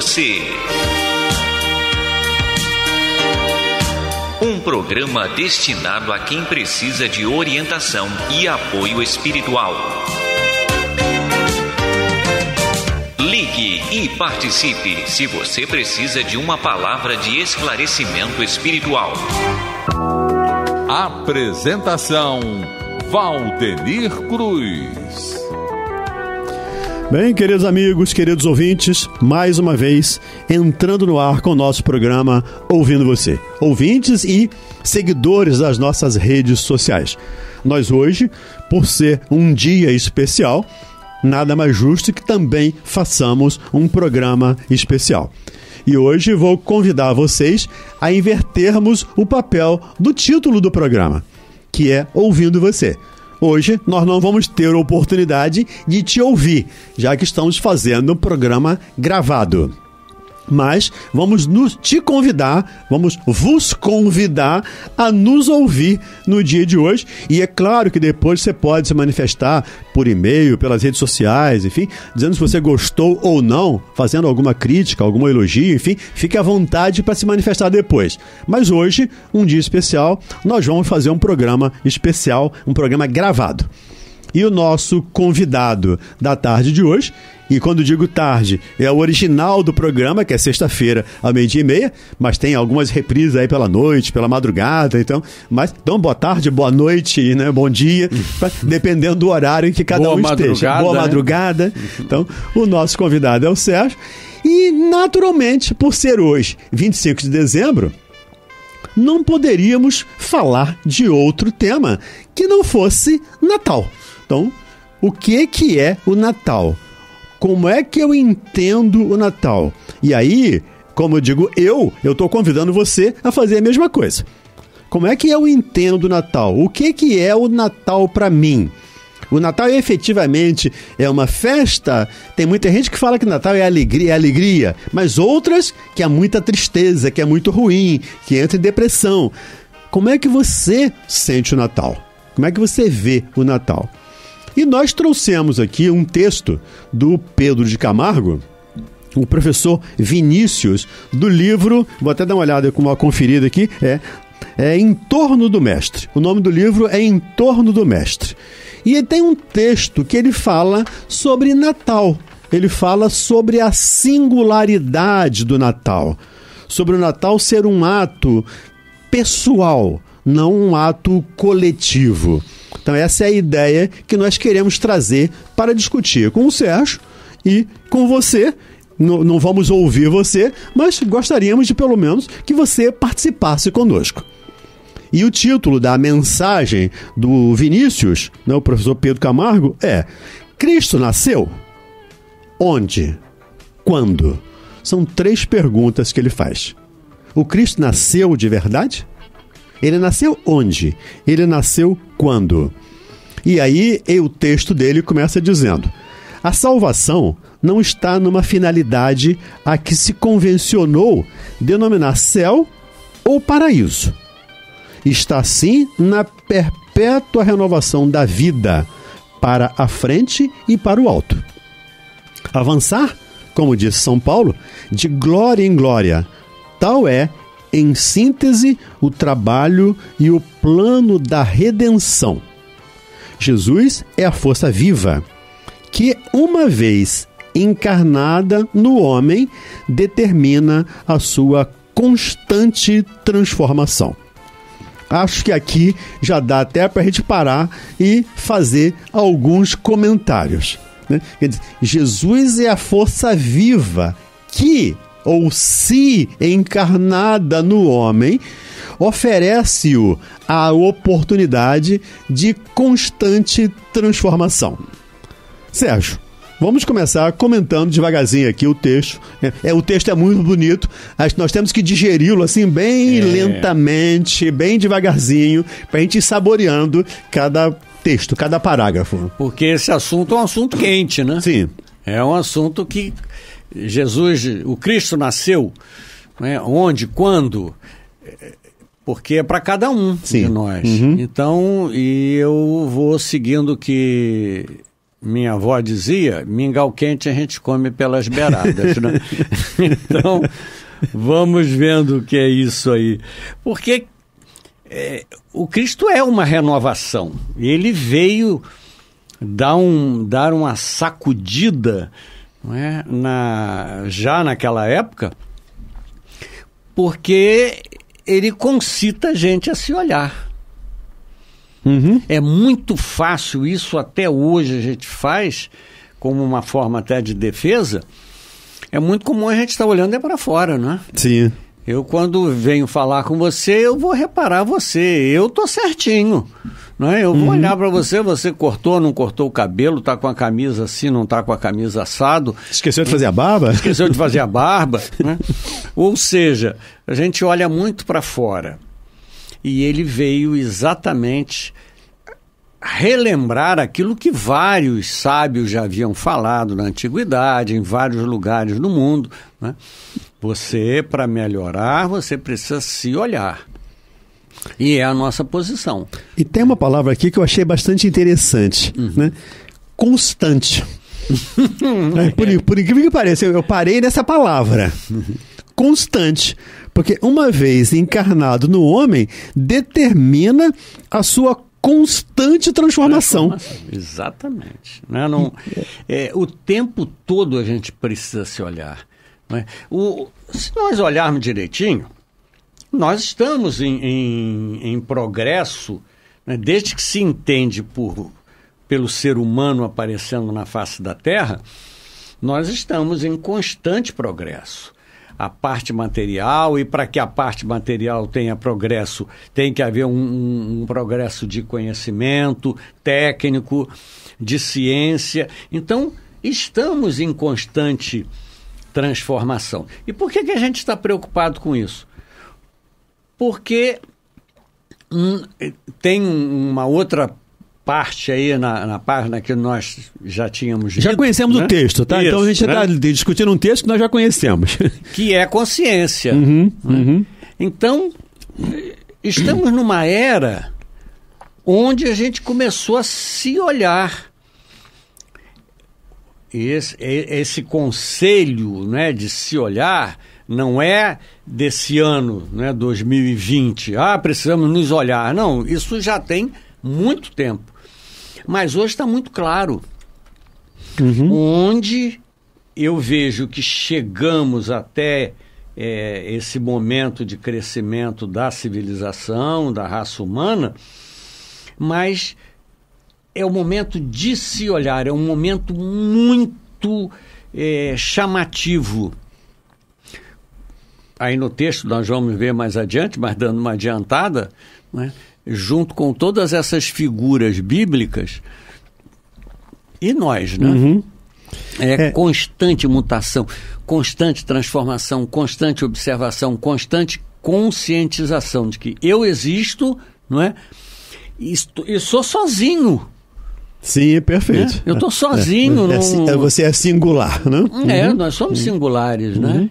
você. Um programa destinado a quem precisa de orientação e apoio espiritual. Ligue e participe se você precisa de uma palavra de esclarecimento espiritual. Apresentação Valdenir Cruz. Bem, queridos amigos, queridos ouvintes, mais uma vez entrando no ar com o nosso programa Ouvindo Você. Ouvintes e seguidores das nossas redes sociais. Nós hoje, por ser um dia especial, nada mais justo que também façamos um programa especial. E hoje vou convidar vocês a invertermos o papel do título do programa, que é Ouvindo Você. Hoje nós não vamos ter oportunidade de te ouvir, já que estamos fazendo um programa gravado mas vamos nos, te convidar, vamos vos convidar a nos ouvir no dia de hoje. E é claro que depois você pode se manifestar por e-mail, pelas redes sociais, enfim, dizendo se você gostou ou não, fazendo alguma crítica, alguma elogio, enfim, fique à vontade para se manifestar depois. Mas hoje, um dia especial, nós vamos fazer um programa especial, um programa gravado. E o nosso convidado da tarde de hoje e quando digo tarde, é o original do programa, que é sexta-feira, ao meio-dia e meia, mas tem algumas reprises aí pela noite, pela madrugada, então. Mas, então, boa tarde, boa noite, né? Bom dia, dependendo do horário em que cada boa um esteja. Boa né? madrugada. Então, o nosso convidado é o Sérgio. E, naturalmente, por ser hoje, 25 de dezembro, não poderíamos falar de outro tema que não fosse Natal. Então, o que que é o Natal? Como é que eu entendo o Natal? E aí, como eu digo eu, eu estou convidando você a fazer a mesma coisa. Como é que eu entendo o Natal? O que, que é o Natal para mim? O Natal efetivamente é uma festa. Tem muita gente que fala que Natal é alegria, é alegria, mas outras que há muita tristeza, que é muito ruim, que entra em depressão. Como é que você sente o Natal? Como é que você vê o Natal? E nós trouxemos aqui um texto do Pedro de Camargo, o professor Vinícius, do livro, vou até dar uma olhada com uma conferida aqui, é, é Em Torno do Mestre. O nome do livro é Em Torno do Mestre. E ele tem um texto que ele fala sobre Natal. Ele fala sobre a singularidade do Natal. Sobre o Natal ser um ato pessoal, não um ato coletivo. Então, essa é a ideia que nós queremos trazer para discutir com o Sérgio e com você. não vamos ouvir você, mas gostaríamos de pelo menos que você participasse conosco. E o título da mensagem do Vinícius, né, o professor Pedro Camargo, é: Cristo nasceu? Onde? Quando? São três perguntas que ele faz. O Cristo nasceu de verdade? Ele nasceu onde? Ele nasceu quando? E aí e o texto dele começa dizendo: a salvação não está numa finalidade a que se convencionou denominar céu ou paraíso. Está sim na perpétua renovação da vida para a frente e para o alto. Avançar, como diz São Paulo, de glória em glória, tal é em síntese, o trabalho e o plano da redenção. Jesus é a força viva que, uma vez encarnada no homem, determina a sua constante transformação. Acho que aqui já dá até para a gente parar e fazer alguns comentários. Né? Dizer, Jesus é a força viva que ou se encarnada no homem, oferece-o a oportunidade de constante transformação. Sérgio, vamos começar comentando devagarzinho aqui o texto. É, é o texto é muito bonito, mas nós temos que digeri-lo assim bem é. lentamente, bem devagarzinho, para a gente ir saboreando cada texto, cada parágrafo. Porque esse assunto é um assunto quente, né? Sim. É um assunto que Jesus, o Cristo nasceu, né? onde, quando, porque é para cada um Sim. de nós. Uhum. Então, e eu vou seguindo que minha avó dizia, mingau quente a gente come pelas beiradas. né? Então, vamos vendo o que é isso aí. Porque é, o Cristo é uma renovação. Ele veio dar, um, dar uma sacudida não é? Na, já naquela época, porque ele concita a gente a se olhar. Uhum. É muito fácil, isso até hoje a gente faz, como uma forma até de defesa. É muito comum a gente estar tá olhando é para fora, não é? Sim. Eu, quando venho falar com você, eu vou reparar você. Eu tô certinho. Né? Eu vou uhum. olhar para você, você cortou, não cortou o cabelo, tá com a camisa assim, não tá com a camisa assado. Esqueceu de fazer a barba? Esqueceu de fazer a barba. Né? Ou seja, a gente olha muito para fora. E ele veio exatamente relembrar aquilo que vários sábios já haviam falado na antiguidade, em vários lugares do mundo. Né? Você, para melhorar, você precisa se olhar. E é a nossa posição. E tem uma palavra aqui que eu achei bastante interessante, uhum. né? Constante. é, por, por incrível que pareça, eu, eu parei nessa palavra. Uhum. Constante. Porque uma vez encarnado no homem, determina a sua constante transformação. transformação. Exatamente. Né? Não, é, o tempo todo a gente precisa se olhar. Né? O, se nós olharmos direitinho, nós estamos em, em, em progresso, né? desde que se entende por, pelo ser humano aparecendo na face da Terra, nós estamos em constante progresso. A parte material, e para que a parte material tenha progresso, tem que haver um, um, um progresso de conhecimento técnico, de ciência. Então, estamos em constante transformação. E por que, que a gente está preocupado com isso? porque um, tem uma outra parte aí na, na página que nós já tínhamos lido, Já conhecemos né? o texto, tá? Isso, então a gente está né? discutindo um texto que nós já conhecemos. Que é consciência. Uhum, né? uhum. Então, estamos numa era onde a gente começou a se olhar. Esse, esse conselho né, de se olhar não é desse ano, né, 2020. Ah, precisamos nos olhar. Não, isso já tem muito tempo. Mas hoje está muito claro uhum. onde eu vejo que chegamos até é, esse momento de crescimento da civilização, da raça humana, mas é o momento de se olhar, é um momento muito é, chamativo aí no texto nós vamos ver mais adiante, mas dando uma adiantada, né, junto com todas essas figuras bíblicas, e nós, né? Uhum. É, é, constante mutação, constante transformação, constante observação, constante conscientização de que eu existo, não é? E, estou, e sou sozinho. Sim, é perfeito. É, eu estou é. sozinho. É, é no... é, você é singular, né? É, uhum. nós somos uhum. singulares, né? Uhum.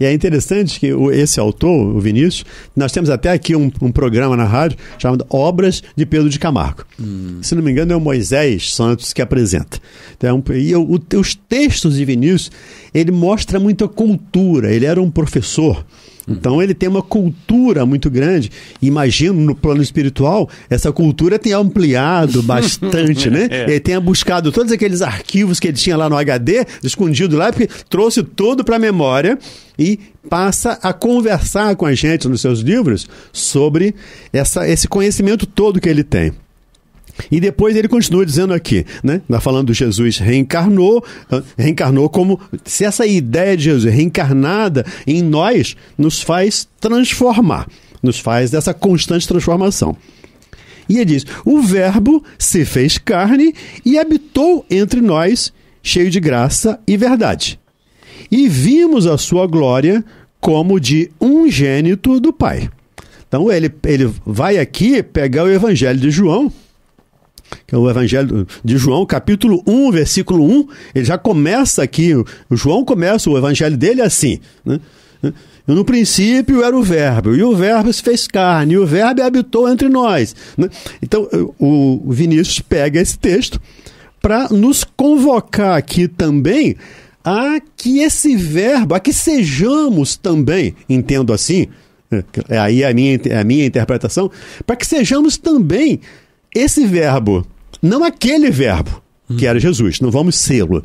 E é interessante que esse autor, o Vinícius, nós temos até aqui um, um programa na rádio chamado Obras de Pedro de Camargo. Hum. Se não me engano, é o Moisés Santos que apresenta. Então, é e o, os textos de Vinícius, ele mostra muita cultura. Ele era um professor então ele tem uma cultura muito grande. Imagino no plano espiritual, essa cultura tem ampliado bastante, né? É. Ele tenha buscado todos aqueles arquivos que ele tinha lá no HD, escondido lá, porque trouxe todo para a memória e passa a conversar com a gente nos seus livros sobre essa, esse conhecimento todo que ele tem. E depois ele continua dizendo aqui, né? Tá falando de Jesus reencarnou, ah, reencarnou como se essa ideia de Jesus reencarnada em nós nos faz transformar, nos faz dessa constante transformação. E ele diz: O Verbo se fez carne e habitou entre nós, cheio de graça e verdade. E vimos a sua glória como de ungênito do Pai. Então ele, ele vai aqui pegar o Evangelho de João que é o Evangelho de João, capítulo 1, versículo 1, ele já começa aqui, João começa o Evangelho dele assim, né? No princípio era o Verbo, e o Verbo se fez carne, e o Verbo habitou entre nós. Né? Então, o Vinícius pega esse texto para nos convocar aqui também a que esse Verbo, a que sejamos também, entendo assim, é, é aí a minha, é a minha interpretação, para que sejamos também esse verbo, não aquele verbo que era Jesus, não vamos sê-lo,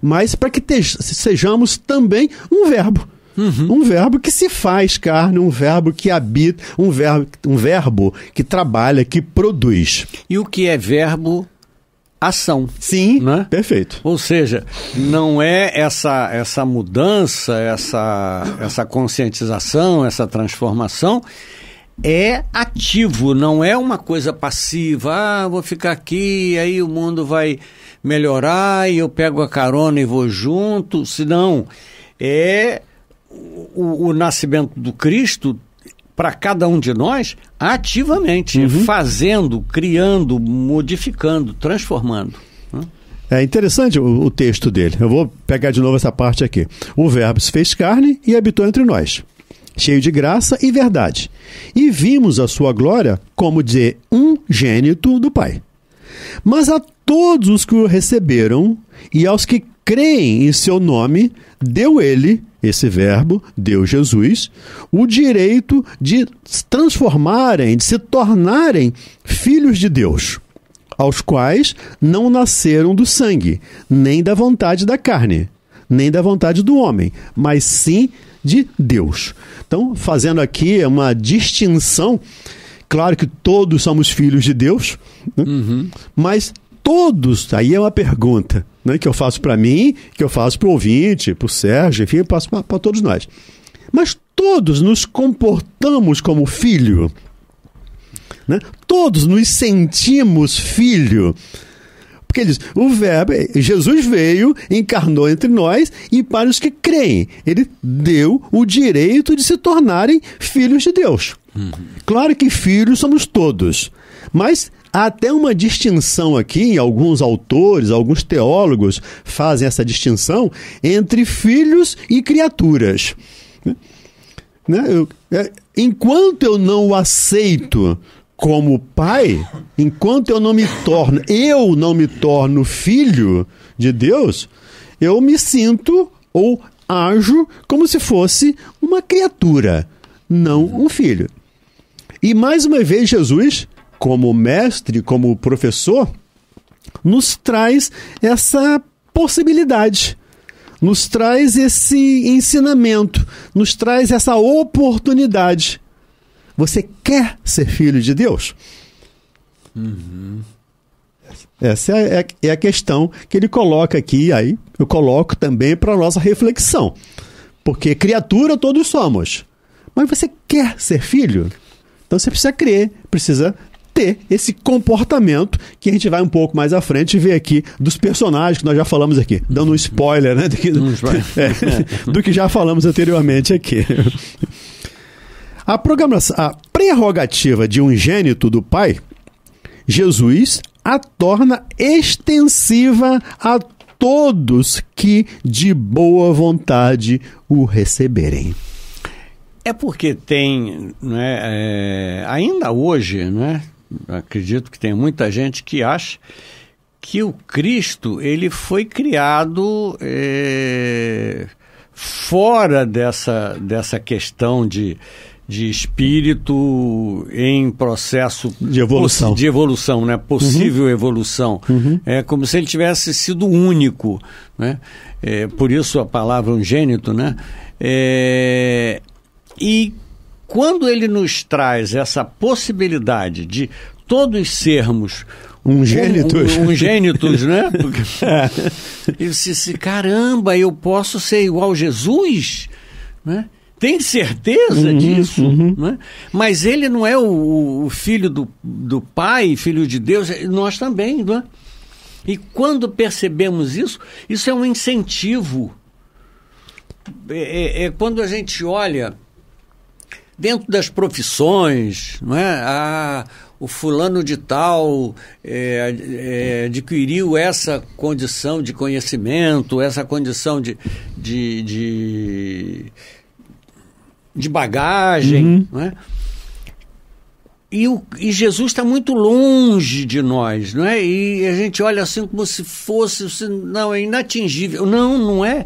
mas para que sejamos também um verbo. Uhum. Um verbo que se faz carne, um verbo que habita, um verbo, um verbo que trabalha, que produz. E o que é verbo? Ação. Sim, né? perfeito. Ou seja, não é essa, essa mudança, essa, essa conscientização, essa transformação é ativo, não é uma coisa passiva. Ah, vou ficar aqui, aí o mundo vai melhorar e eu pego a carona e vou junto. Se não, é o, o nascimento do Cristo para cada um de nós ativamente, uhum. fazendo, criando, modificando, transformando. Né? É interessante o, o, texto dele. Eu vou pegar de novo essa parte aqui. O Verbo se fez carne e habitou entre nós cheio de graça e verdade. E vimos a sua glória como de um gênito do Pai. Mas a todos os que o receberam e aos que creem em seu nome, deu ele, esse verbo, deu Jesus, o direito de se transformarem, de se tornarem filhos de Deus, aos quais não nasceram do sangue, nem da vontade da carne, nem da vontade do homem, mas sim de Deus. Então, fazendo aqui uma distinção, claro que todos somos filhos de Deus, né? uhum. mas todos, aí é uma pergunta né, que eu faço para mim, que eu faço para o ouvinte, para o Sérgio, enfim, eu faço para todos nós. Mas todos nos comportamos como filho. Né? Todos nos sentimos filho porque ele diz: o verbo, Jesus veio, encarnou entre nós e para os que creem, ele deu o direito de se tornarem filhos de Deus. Uhum. Claro que filhos somos todos, mas Há até uma distinção aqui, alguns autores, alguns teólogos fazem essa distinção entre filhos e criaturas. Né? Eu, é, enquanto eu não o aceito como pai, enquanto eu não me torno, eu não me torno filho de Deus, eu me sinto ou ajo como se fosse uma criatura, não um filho. E mais uma vez, Jesus, como mestre, como professor, nos traz essa possibilidade, nos traz esse ensinamento, nos traz essa oportunidade você quer ser filho de Deus? Uhum. Essa é a, é a questão que ele coloca aqui, aí eu coloco também para nossa reflexão. Porque criatura todos somos. Mas você quer ser filho? Então você precisa crer, precisa ter esse comportamento que a gente vai um pouco mais à frente e ver aqui dos personagens que nós já falamos aqui, dando um spoiler, né? Do que, é, do que já falamos anteriormente aqui. A, a prerrogativa de um gênito do Pai, Jesus a torna extensiva a todos que de boa vontade o receberem. É porque tem, né, é, ainda hoje, né, acredito que tem muita gente que acha que o Cristo ele foi criado é, fora dessa, dessa questão de, de espírito em processo de evolução, de evolução, né? Possível uhum. evolução. Uhum. É como se ele tivesse sido único, né? É, por isso a palavra ungênito, né? É, e quando ele nos traz essa possibilidade de todos sermos Ungênitos. Um, um, ungênitos, né? E se, se caramba, eu posso ser igual Jesus, né? tem certeza uhum, disso? Uhum. Né? Mas ele não é o, o, filho do, do Pai, filho de Deus, é, nós também. não é? E quando percebemos isso, isso é um incentivo. É, é, é quando a gente olha dentro das profissões, não é? Ah, o fulano de tal é, é, adquiriu essa condição de conhecimento, essa condição de, de, de de bagagem, uhum. É? E, o, e, Jesus está muito longe de nós, não é? E a gente olha assim como se fosse, se, não, é inatingível. Não, não é,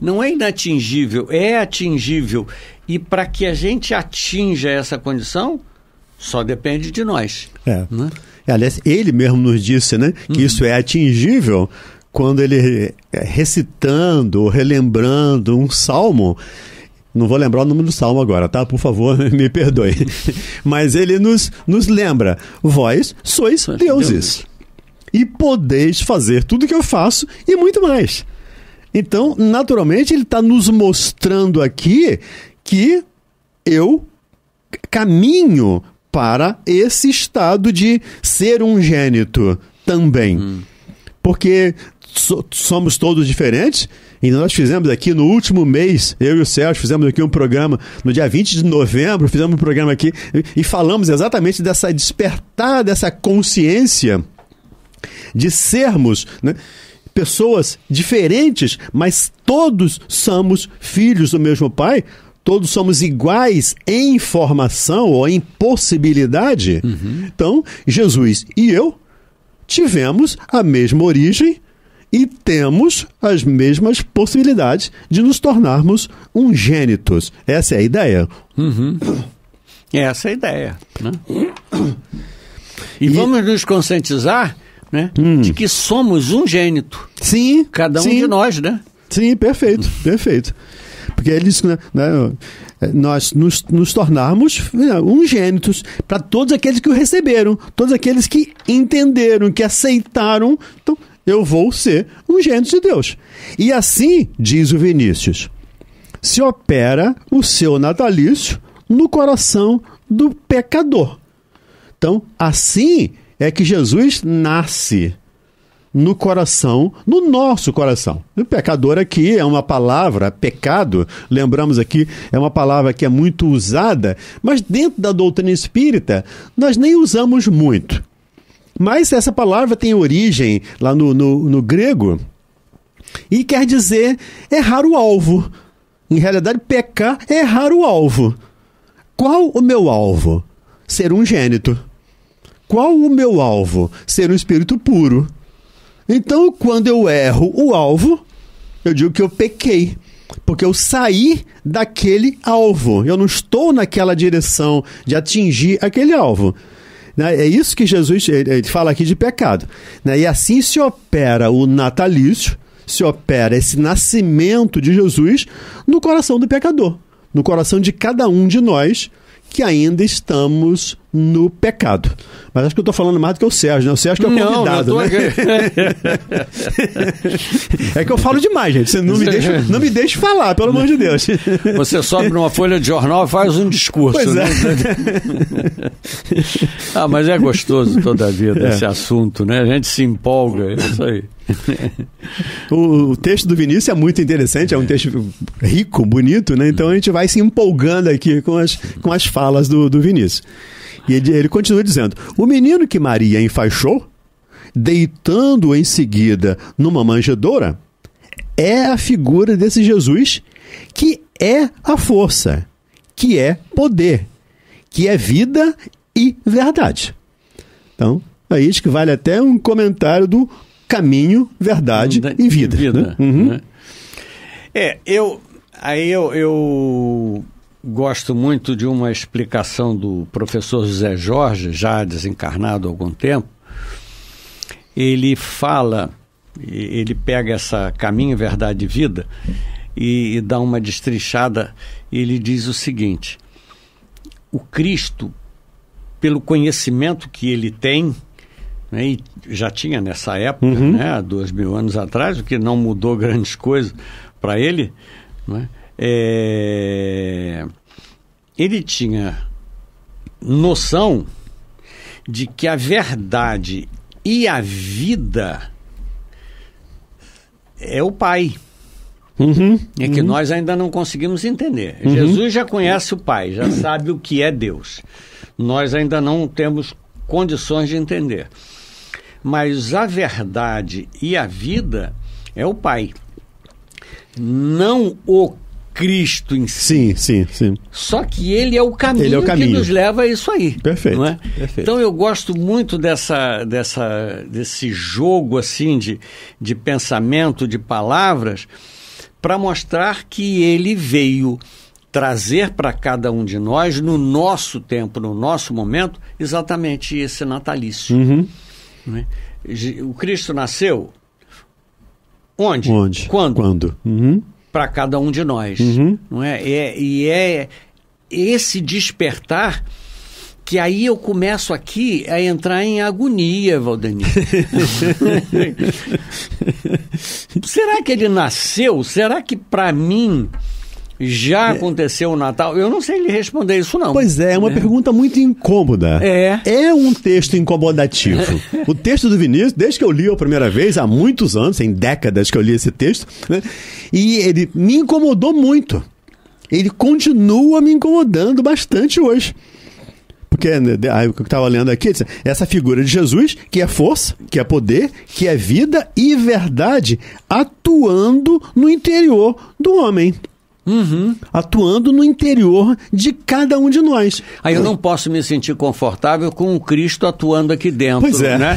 não é inatingível, é atingível. E para que a gente atinja essa condição, só depende de nós. É. Né? aliás, ele mesmo nos disse, né, que uhum. isso é atingível quando ele é, recitando, relembrando um salmo, não vou lembrar o número do salmo agora, tá? Por favor, me perdoe. Mas ele nos, nos lembra: vós sois, deuses. E podeis fazer tudo que eu faço e muito mais. Então, naturalmente, ele está nos mostrando aqui que eu caminho para esse estado de ser um gênito também. Hum. Porque so somos todos diferentes e nós fizemos aqui no último mês, eu e o Celso fizemos aqui um programa no dia 20 de novembro, fizemos um programa aqui e, falamos exatamente dessa despertar dessa consciência de sermos, né? Pessoas diferentes, mas todos somos filhos do mesmo pai, todos somos iguais em formação ou em possibilidade. Uhum. Então, Jesus e eu tivemos a mesma origem, e temos as mesmas possibilidades de nos tornarmos ungênitos. Essa é a ideia. Uhum. Essa é a ideia. Né? E, e, vamos nos conscientizar né, hum. de que somos gênito Sim. Cada um sim. de nós, né? Sim, perfeito, perfeito. Porque é né? né é, nós nos, nos tornarmos né, ungênitos para todos aqueles que o receberam, todos aqueles que entenderam, que aceitaram. Então, eu vou ser um gênio de Deus. E assim, diz o Vinícius, se opera o seu natalício no coração do pecador. Então, assim é que Jesus nasce no coração, no nosso coração. O pecador aqui é uma palavra, pecado, lembramos aqui, é uma palavra que é muito usada, mas dentro da doutrina espírita nós nem usamos muito. Mas essa palavra tem origem lá no, no, no grego e quer dizer errar o alvo. Em realidade, pecar é errar o alvo. Qual o meu alvo? Ser um gênito. Qual o meu alvo? Ser um espírito puro. Então, quando eu erro o alvo, eu digo que eu pequei. Porque eu saí daquele alvo. Eu não estou naquela direção de atingir aquele alvo. Né? É isso que Jesus ele fala aqui de pecado. Né? E assim se opera o natalício, se opera esse nascimento de Jesus no coração do pecador, no coração de cada um de nós que ainda estamos no pecado. Mas acho que eu estou falando mais do que o Sérgio, né? O Sérgio que é o não, convidado, não né? é que eu falo demais, gente. Você não me deixa, não me deixa falar, pelo amor de Deus. Você sobe numa folha de jornal e faz um discurso, pois né? É. ah, mas é gostoso toda a vida é. esse assunto, né? A gente se empolga, é isso aí. o, o, texto do Vinícius é muito interessante, é um texto rico, bonito, né? Então a gente vai se empolgando aqui com as, com as falas do, do Vinícius. E ele, ele continua dizendo: O menino que Maria enfaixou, deitando em seguida numa manjedoura, é a figura desse Jesus que é a força, que é poder, que é vida e verdade. Então, aí é acho que vale até um comentário do caminho, verdade da, e vida. vida né? Uhum. Né? É, eu. Aí eu, eu gosto muito de uma explicação do professor José Jorge, já desencarnado há algum tempo. Ele fala, ele pega essa caminho, verdade e vida e, e dá uma destrinchada. Ele diz o seguinte: o Cristo, pelo conhecimento que ele tem, né, e já tinha nessa época, uhum. né, há dois mil anos atrás, o que não mudou grandes coisas para ele, né, é, ele tinha noção de que a verdade e a vida é o Pai. Uhum, é que uhum. nós ainda não conseguimos entender. Uhum. Jesus já conhece o Pai, já sabe o que é Deus. Nós ainda não temos condições de entender. Mas a verdade e a vida é o Pai. Não o Cristo em si. Sim, sim, sim. Só que ele é o caminho, ele é o caminho. que nos leva a isso aí. Perfeito, é? perfeito. Então eu gosto muito dessa, dessa, desse jogo assim de, de pensamento, de palavras, para mostrar que ele veio trazer para cada um de nós, no nosso tempo, no nosso momento, exatamente esse natalício. Uhum. É? O Cristo nasceu onde? Onde? Quando? Quando? Uhum para cada um de nós. Uhum. Não é? é? E é esse despertar que aí eu começo aqui a entrar em agonia, Valdenir. Será que ele nasceu? Será que para mim já é. aconteceu o Natal? Eu não sei lhe responder isso, não. Pois é, é uma né? pergunta muito incômoda. É. É um texto incomodativo. o texto do Vinícius, desde que eu li a primeira vez, há muitos anos, em décadas que eu li esse texto, né? e ele me incomodou muito. Ele continua me incomodando bastante hoje. Porque né, o que eu estava lendo aqui, essa figura de Jesus, que é força, que é poder, que é vida e verdade, atuando no interior do homem. Uhum. atuando no interior de cada um de nós. Aí eu não posso me sentir confortável com o Cristo atuando aqui dentro, pois é. né?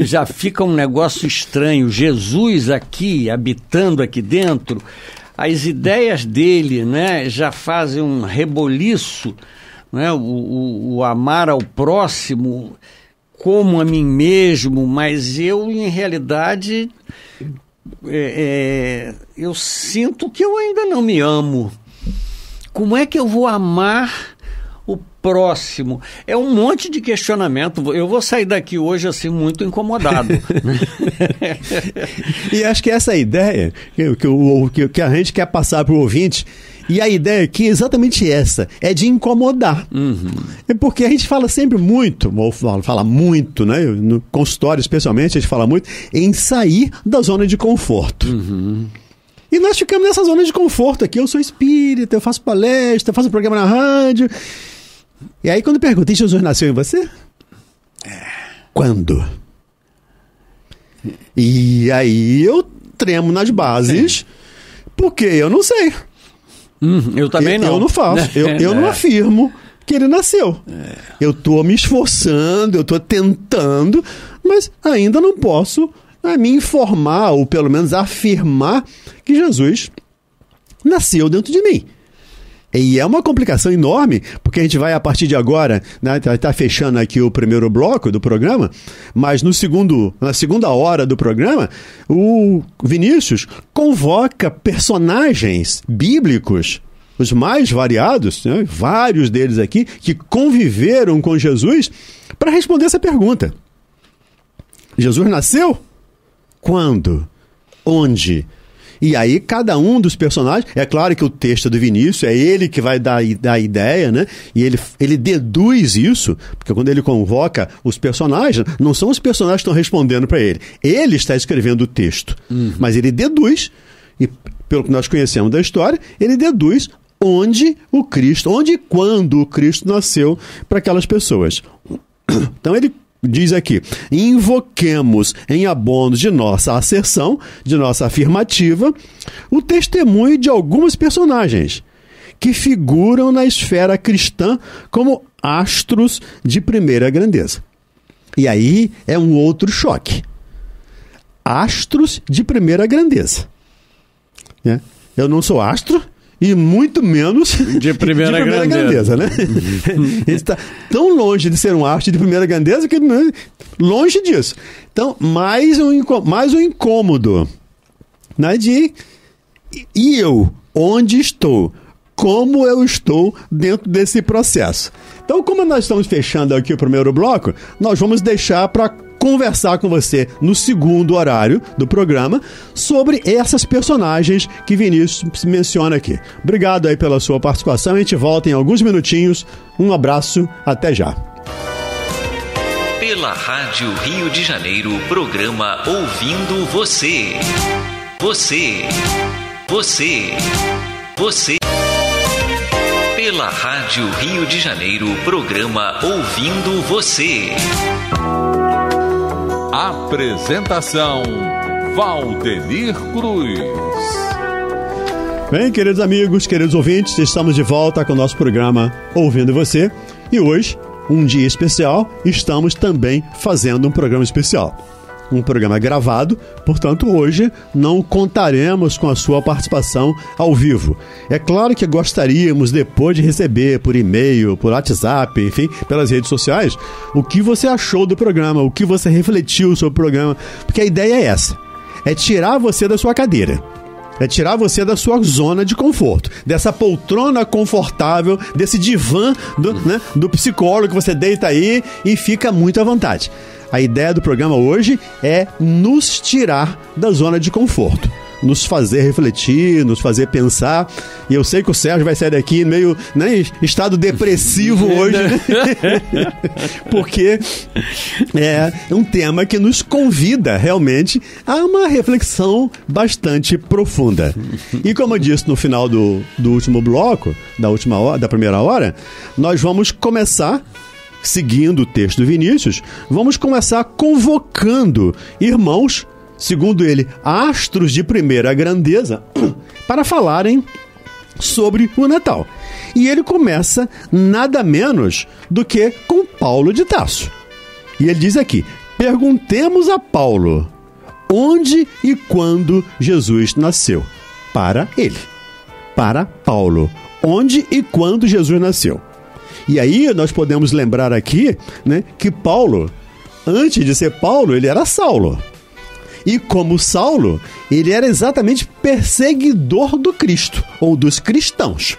Já fica um negócio estranho. Jesus aqui, habitando aqui dentro, as ideias dele, né, já fazem um reboliço, né? o, o, o amar ao próximo como a mim mesmo, mas eu, em realidade, é, é, eu sinto que eu ainda não me amo. Como é que eu vou amar o próximo? É um monte de questionamento. Eu vou sair daqui hoje assim muito incomodado. e acho que essa é ideia que, que, que a gente quer passar para o ouvinte e a ideia aqui é exatamente essa: é de incomodar. Uhum. É porque a gente fala sempre muito, ou fala muito, né? No consultório, especialmente, a gente fala muito, em sair da zona de conforto. Uhum. E nós ficamos nessa zona de conforto aqui. Eu sou espírita, eu faço palestra, eu faço programa na rádio. E aí, quando perguntei, Jesus nasceu em você? É. Quando? E aí eu tremo nas bases, Sim. porque eu não sei. Hum, eu também não. Eu, não faço. eu, eu não é. afirmo que ele nasceu. É. Eu estou me esforçando, eu estou tentando, mas ainda não posso né, me informar, ou pelo menos afirmar, que Jesus nasceu dentro de mim. E é uma complicação enorme, porque a gente vai, a partir de agora, né, tá, tá, fechando aqui o primeiro bloco do programa, mas no segundo, na segunda hora do programa, o Vinícius convoca personagens bíblicos os mais variados, né, vários deles aqui, que conviveram com Jesus, para responder essa pergunta: Jesus nasceu? Quando? Onde? E aí cada um dos personagens, é claro que o texto é do Vinícius, é ele que vai dar, dar a ideia, né? E ele, ele deduz isso, porque quando ele convoca os personagens, não são os personagens que estão respondendo para ele. Ele está escrevendo o texto, uhum. mas ele deduz, e pelo que nós conhecemos da história, ele deduz onde o Cristo, onde e quando o Cristo nasceu para aquelas pessoas. Então ele diz aqui: invoquemos em abono de nossa asserção, de nossa afirmativa, o testemunho de algumas personagens que figuram na esfera cristã como astros de primeira grandeza. E aí é um outro choque. Astros de primeira grandeza. Né? Eu não sou astro, e muito menos de primeira, de primeira grandeza. grandeza né? Ele está tão longe de ser um arte de primeira grandeza que longe disso. Então, mais um, mais um incômodo né? de e eu, onde estou? Como eu estou dentro desse processo? Então, como nós estamos fechando aqui o primeiro bloco, nós vamos deixar para conversar com você no segundo horário do programa sobre essas personagens que Vinícius menciona aqui. Obrigado aí pela sua participação. A gente volta em alguns minutinhos. Um abraço, até já. Pela Rádio Rio de Janeiro, programa Ouvindo Você. Você. Você. Você. Pela Rádio Rio de Janeiro, programa Ouvindo Você. Apresentação Valdemir Cruz. Bem, queridos amigos, queridos ouvintes, estamos de volta com o nosso programa Ouvindo Você. E hoje, um dia especial, estamos também fazendo um programa especial um programa gravado, portanto, hoje não contaremos com a sua participação ao vivo. É claro que gostaríamos depois de receber por e-mail, por WhatsApp, enfim, pelas redes sociais, o que você achou do programa, o que você refletiu sobre o programa, porque a ideia é essa: é tirar você da sua cadeira. É tirar você da sua zona de conforto, dessa poltrona confortável, desse divã do, né, do psicólogo que você deita aí e fica muito à vontade. A ideia do programa hoje é nos tirar da zona de conforto nos fazer refletir, nos fazer pensar. E eu sei que o Sérgio vai sair daqui meio né, estado depressivo hoje, né? porque é um tema que nos convida realmente a uma reflexão bastante profunda. E como eu disse no final do, do último bloco, da última hora, da primeira hora, nós vamos começar Seguindo o texto do Vinícius, vamos começar convocando irmãos, segundo ele, astros de primeira grandeza, para falarem sobre o Natal. E ele começa nada menos do que com Paulo de Tasso. E ele diz aqui: perguntemos a Paulo onde e quando Jesus nasceu. Para ele. Para Paulo. Onde e quando Jesus nasceu. E aí nós podemos lembrar aqui né, que Paulo, antes de ser Paulo, ele era Saulo. E como Saulo, ele era exatamente perseguidor do Cristo ou dos cristãos.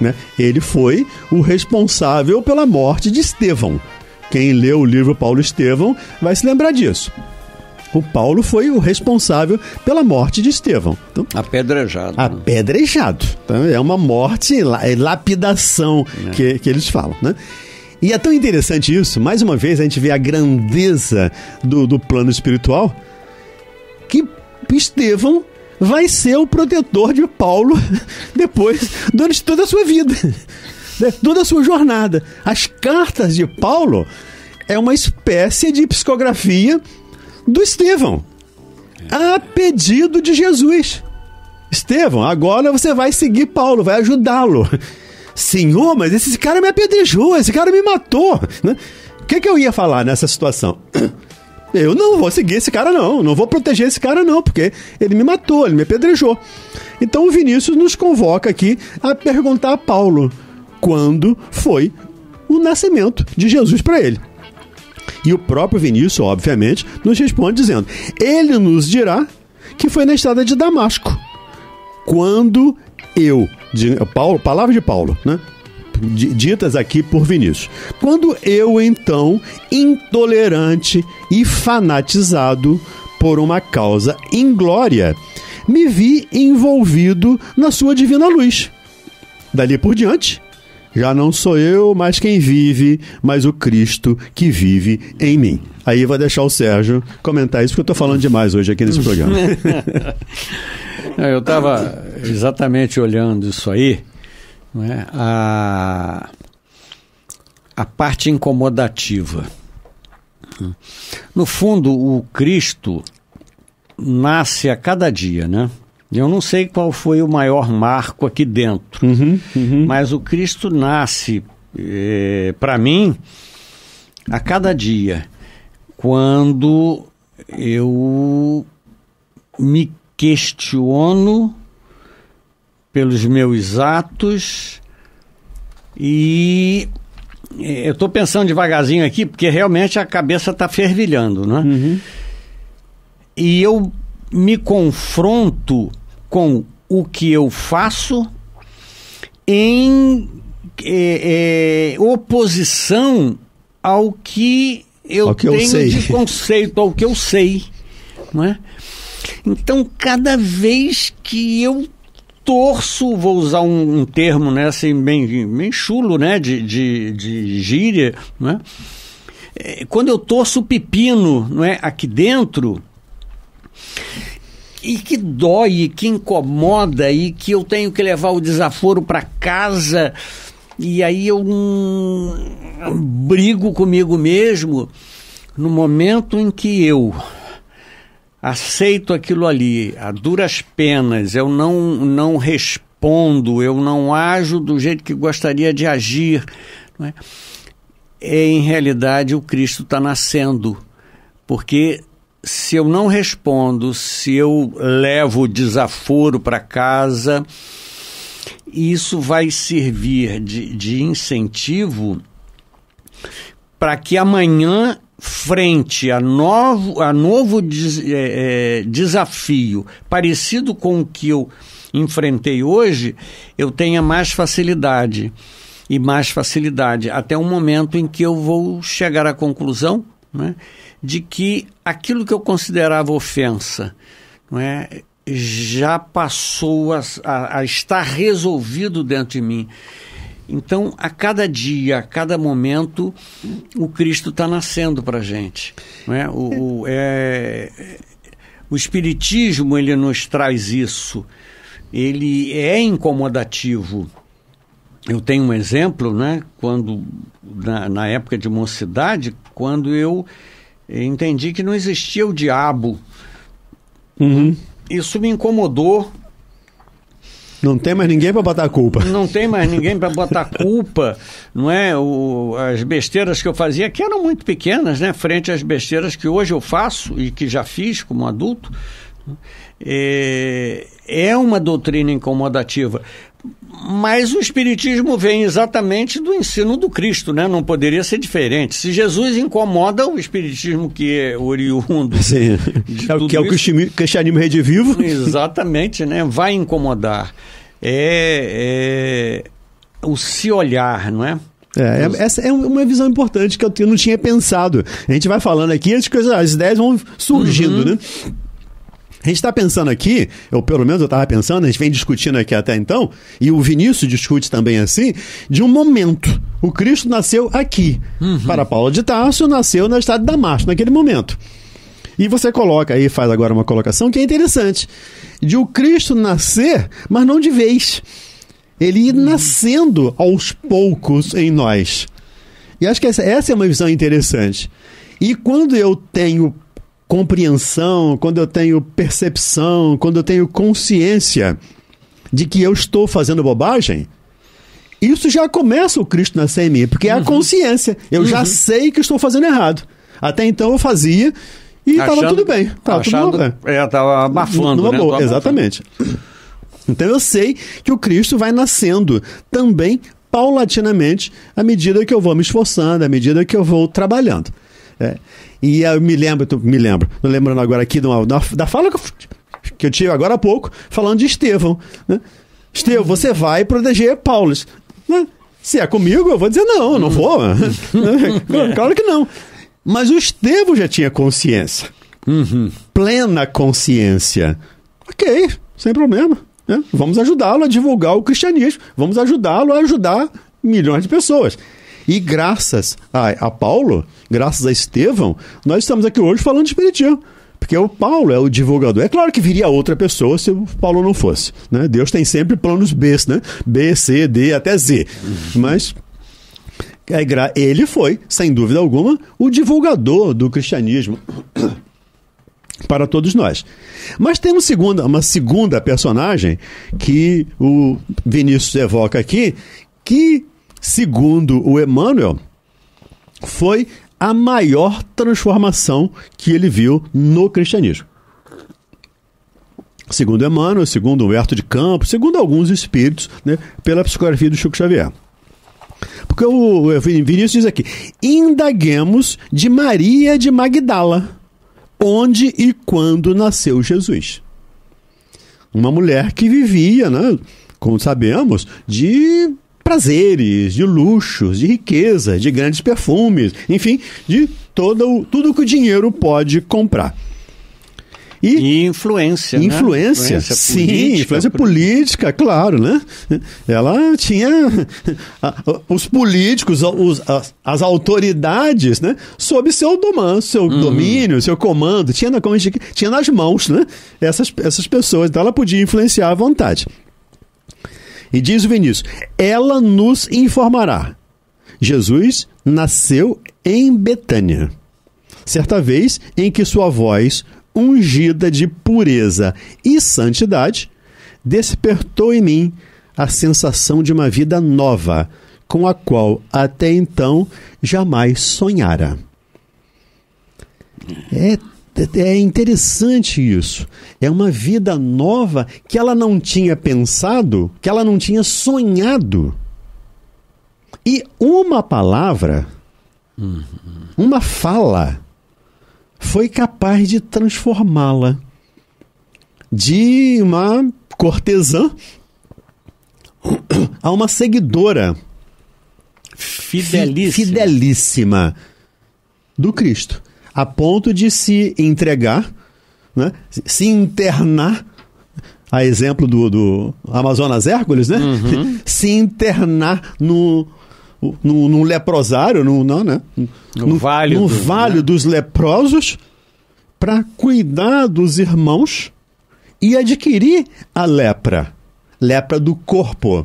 Né? Ele foi o responsável pela morte de Estevão. Quem lê o livro Paulo Estevão vai se lembrar disso. O Paulo foi o responsável pela morte de Estevão. Então, apedrejado. Né? Apedrejado. Então, é uma morte, é lapidação é. Que, que eles falam, né? E é tão interessante isso, mais uma vez a gente vê a grandeza do, do plano espiritual, que Estevão vai ser o protetor de Paulo depois, durante toda a sua vida, né? toda a sua jornada. As cartas de Paulo é uma espécie de psicografia do Estevão. É. A pedido de Jesus. Estevão, agora você vai seguir Paulo, vai ajudá-lo. Senhor, mas esse cara me apedrejou, esse cara me matou. Né? O que, que eu ia falar nessa situação? Eu não vou seguir esse cara, não. Não vou proteger esse cara, não, porque ele me matou, ele me apedrejou. Então o Vinícius nos convoca aqui a perguntar a Paulo quando foi o nascimento de Jesus para ele. E o próprio Vinícius, obviamente, nos responde dizendo: Ele nos dirá que foi na estrada de Damasco, quando eu, de, Paulo, palavra de Paulo, né? ditas aqui por Vinícius. Quando eu, então, intolerante e fanatizado por uma causa inglória, me vi envolvido na sua divina luz. Dali por diante, já não sou eu, mas quem vive, mas o Cristo que vive em mim. Aí vai deixar o Sérgio comentar isso, porque eu estou falando demais hoje aqui nesse programa. eu estava exatamente olhando isso aí. É? a, a parte incomodativa. No fundo, o Cristo nasce a cada dia, né? Eu não sei qual foi o maior marco aqui dentro, uhum, uhum. mas o Cristo nasce é, eh, para mim a cada dia, quando eu me questiono pelos meus atos e eh, eu estou pensando devagarzinho aqui porque realmente a cabeça está fervilhando, né? Uhum. E eu me confronto com o que eu faço em é, é, oposição ao que eu ao que tenho eu sei. de conceito, ao que eu sei. Não é? Então, cada vez que eu torço, vou usar um, um termo né, assim, bem, bem chulo né, de, de, de gíria, né? quando eu torço o pepino não é, aqui dentro, e que dói, que incomoda e que eu tenho que levar o desaforo para casa e aí eu hum, brigo comigo mesmo no momento em que eu aceito aquilo ali a duras penas, eu não não respondo, eu não ajo do jeito que gostaria de agir, é? é em realidade o Cristo está nascendo, porque se eu não respondo, se eu levo o desaforo para casa, isso vai servir de, de incentivo para que amanhã, frente a novo, a novo des, é, é, desafio, parecido com o que eu enfrentei hoje, eu tenha mais facilidade e mais facilidade, até o momento em que eu vou chegar à conclusão né, de que aquilo que eu considerava ofensa não é, já passou a, a, a estar resolvido dentro de mim. Então, a cada dia, a cada momento, o Cristo está nascendo para a gente. Não é? O, o, é, o Espiritismo ele nos traz isso. Ele é incomodativo. Eu tenho um exemplo, né? Quando, na, na época de mocidade, quando eu entendi que não existia o diabo. Uhum. Isso me incomodou. Não tem mais ninguém para botar culpa. Não tem mais ninguém para botar culpa, não é? O, as besteiras que eu fazia, que eram muito pequenas, né? Frente às besteiras que hoje eu faço e que já fiz como adulto, né? é, é uma doutrina incomodativa. Mas o Espiritismo vem exatamente do ensino do Cristo, né? Não poderia ser diferente. Se Jesus incomoda o Espiritismo que é oriundo. Sim. que é o é cristianismo redivivo. Exatamente, né? Vai incomodar. É, é o se olhar, não é? É, é essa é uma visão importante que eu não tinha pensado. A gente vai falando aqui, as coisas, as ideias vão surgindo, uhum. né? A gente está pensando aqui, eu pelo menos eu estava pensando, a gente vem discutindo aqui até então, e o Vinícius discute também assim, de um momento. O Cristo nasceu aqui. Uhum. Para Paulo de Tarso, nasceu na cidade de Damasco, naquele momento. E você coloca aí, faz agora uma colocação que é interessante: de o Cristo nascer, mas não de vez. Ele ir uhum. nascendo aos poucos em nós. E acho que essa, essa é uma visão interessante. E quando eu tenho compreensão, quando eu tenho percepção, quando eu tenho consciência de que eu estou fazendo bobagem, isso já começa o Cristo nascer em mim, porque uhum. é a uhum. consciência. Eu uhum. já sei que estou fazendo errado. Até então eu fazia e estava tudo bem. Estava tudo bem. É, estava abafando. Numa né? boa, exatamente. Então eu sei que o Cristo vai nascendo também paulatinamente à medida que eu vou me esforçando, à medida que eu vou trabalhando. É. E eu me lembro, me lembro, tô lembrando agora aqui de uma, da fala que eu tive agora há pouco, falando de Estevão. Né? Estevão, você vai proteger Paulo. Né? Se é comigo, eu vou dizer não, não hum. vou. Né? claro que não. Mas o Estevão já tinha consciência. Uhum. Plena consciência. Ok, sem problema. Né? Vamos ajudá-lo a divulgar o cristianismo. Vamos ajudá-lo a ajudar milhões de pessoas. E graças a, a Paulo, graças a Estevão, nós estamos aqui hoje falando de Espiritismo. Porque o Paulo é o divulgador. É claro que viria outra pessoa se o Paulo não fosse. Né? Deus tem sempre planos B, né? B, C, D, até Z. Mas é ele foi, sem dúvida alguma, o divulgador do cristianismo para todos nós. Mas tem uma segunda, uma segunda personagem que o Vinícius evoca aqui, que segundo o Emmanuel, foi a maior transformação que ele viu no cristianismo. Segundo Emmanuel, segundo Humberto de Campos, segundo alguns espíritos, né, pela psicografia do Chico Xavier. Porque o Vinícius diz aqui: indaguemos de Maria de Magdala, onde e quando nasceu Jesus. Uma mulher que vivia, né, como sabemos, de prazeres, de luxos, de riqueza, de grandes perfumes, enfim, de todo, tudo que o dinheiro pode comprar. E, e, influência. Né? Influência, né? influência sim, política, influência política, claro, né? Ela tinha os políticos, os, as, as, autoridades, né? Sob seu, seu uhum. domínio, seu comando, tinha, como tinha nas mãos, né? Essas, essas pessoas, então ela podia influenciar à vontade. E diz o Vinícius: ela nos informará. Jesus nasceu em Betânia. Certa vez em que sua voz, ungida de pureza e santidade, despertou em mim a sensação de uma vida nova, com a qual até então jamais sonhara. É é, é interessante isso. É uma vida nova que ela não tinha pensado, que ela não tinha sonhado. E uma palavra, uma fala, foi capaz de transformá-la de uma cortesã a uma seguidora fidelíssima, fidelíssima do Cristo a ponto de se entregar, né? se internar, a exemplo do, do Amazonas Hércules, né? Uhum. se internar no, no, no leprosário, no, não, né? no, no vale, no do, né? vale né? dos leprosos, para cuidar dos irmãos e adquirir a lepra, lepra do corpo,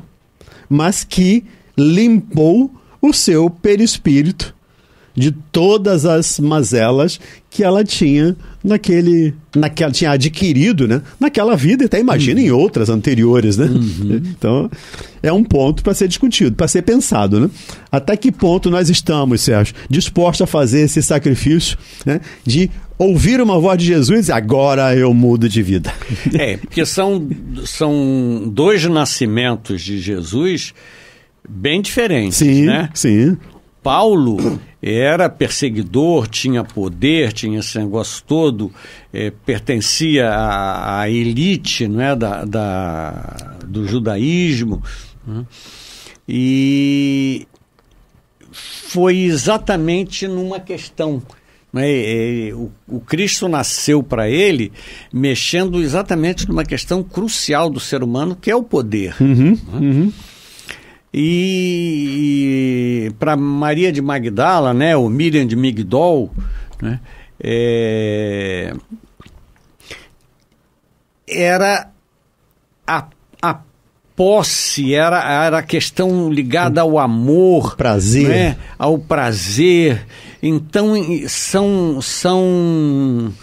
mas que limpou o seu perispírito de todas as mazelas que ela tinha naquele, naquela tinha adquirido, né? Naquela vida, e até imagina uhum. em outras anteriores, né? Uhum. Então, é um ponto para ser discutido, para ser pensado, né? Até que ponto nós estamos, Sérgio, dispostos a fazer esse sacrifício, né? De ouvir uma voz de Jesus e agora eu mudo de vida. É, porque são, são dois nascimentos de Jesus bem diferentes, sim, né? Sim, sim Paulo era perseguidor, tinha poder, tinha esse negócio todo, é, pertencia à, à, elite não é, da, da do judaísmo. Né? E foi exatamente numa questão. Né? O, o Cristo nasceu para ele mexendo exatamente numa questão crucial do ser humano, que é o poder. Uhum, né? uhum. E, e para Maria de Magdala, né, o Miriam de Migdol, né, é, era a, a posse, era, era a questão ligada ao amor, prazer, né, ao prazer. Então são são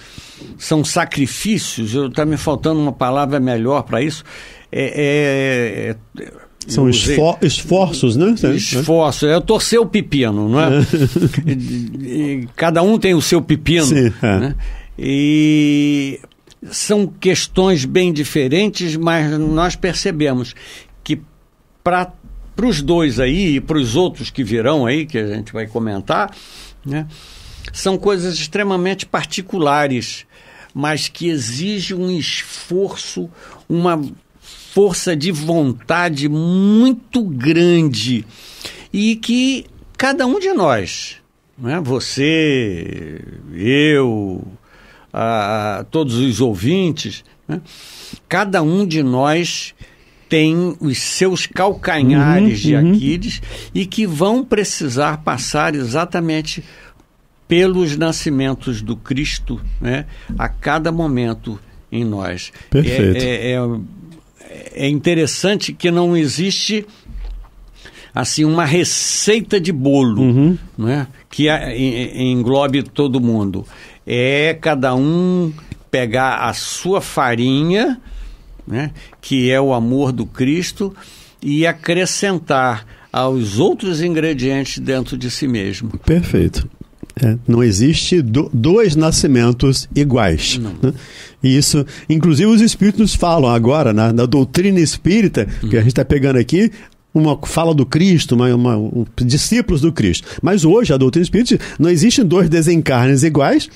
são sacrifícios. Está me faltando uma palavra melhor para isso. é, é, é são esfor esforços, né? Esforços. É torcer o pepino, não é? é. Cada um tem o seu pepino. Sim, é. né? E são questões bem diferentes, mas nós percebemos que para os dois aí e para os outros que virão aí, que a gente vai comentar, né, são coisas extremamente particulares, mas que exigem um esforço, uma força de vontade muito grande e que cada um de nós, né? você, eu, a, a todos os ouvintes, né? cada um de nós tem os seus calcanhares uhum, de uhum. Aquiles e que vão precisar passar exatamente pelos nascimentos do Cristo né? a cada momento em nós. É, Perfeito. É, é, é é interessante que não existe assim uma receita de bolo uhum. né, que englobe todo mundo. É cada um pegar a sua farinha, né, que é o amor do Cristo, e acrescentar aos outros ingredientes dentro de si mesmo. Perfeito. É, não existe do, dois nascimentos iguais. Né? E isso, inclusive, os espíritos falam agora, na, na doutrina espírita, uhum. que a uhum. gente está pegando aqui, uma fala do Cristo, uma, uma um, discípulos do Cristo. Mas hoje, a doutrina espírita, não existem dois desencarnes iguais,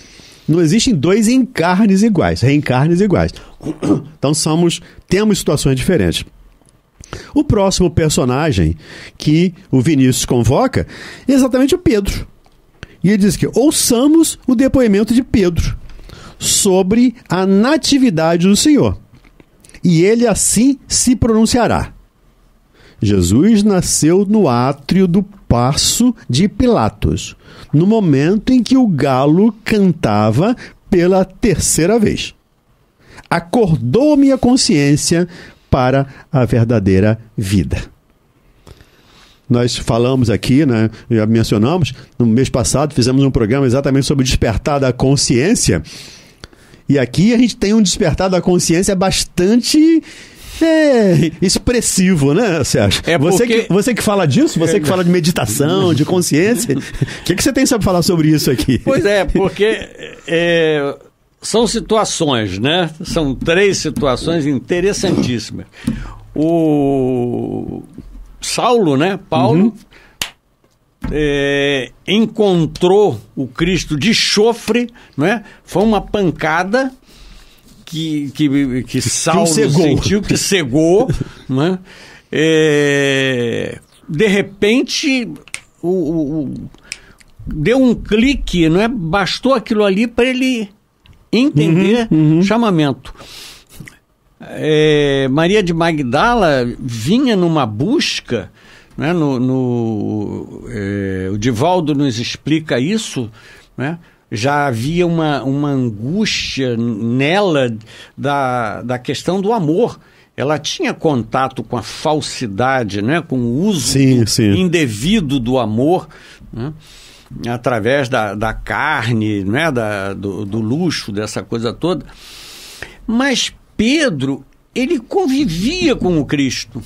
não existem dois encarnes iguais, reencarnes iguais. Então somos, temos situações diferentes. O próximo personagem que o Vinícius convoca é exatamente o Pedro. E ele diz que ouçamos o depoimento de Pedro sobre a natividade do Senhor. E ele assim se pronunciará. Jesus nasceu no átrio do Passo de Pilatos, no momento em que o galo cantava pela terceira vez. Acordou minha consciência para a verdadeira vida. Nós falamos aqui, né, já mencionamos, no mês passado fizemos um programa exatamente sobre o despertar da consciência. E aqui a gente tem um despertar da consciência bastante é, expressivo, né, Sérgio? É porque... você, que, você que fala disso, você que é. fala de meditação, de consciência, o que, que você tem para falar sobre isso aqui? Pois é, porque é, são situações, né? São três situações interessantíssimas. O Saulo, né? Paulo. Uhum. É, encontrou o Cristo de chofre, né? Foi uma pancada que, que, que Saulo que cegou. sentiu, que cegou, né? É, de repente, o, o, o, deu um clique, não é? Bastou aquilo ali para ele entender uhum, uhum. chamamento é, Maria de Magdala vinha numa busca, né, no, no é, o Divaldo nos explica isso, né, já havia uma, uma angústia nela da, da questão do amor. Ela tinha contato com a falsidade, né, com o uso sim, do, sim. indevido do amor. Né? através da, da carne, né, da, do, do luxo, dessa coisa toda. Mas Pedro, ele convivia com o Cristo.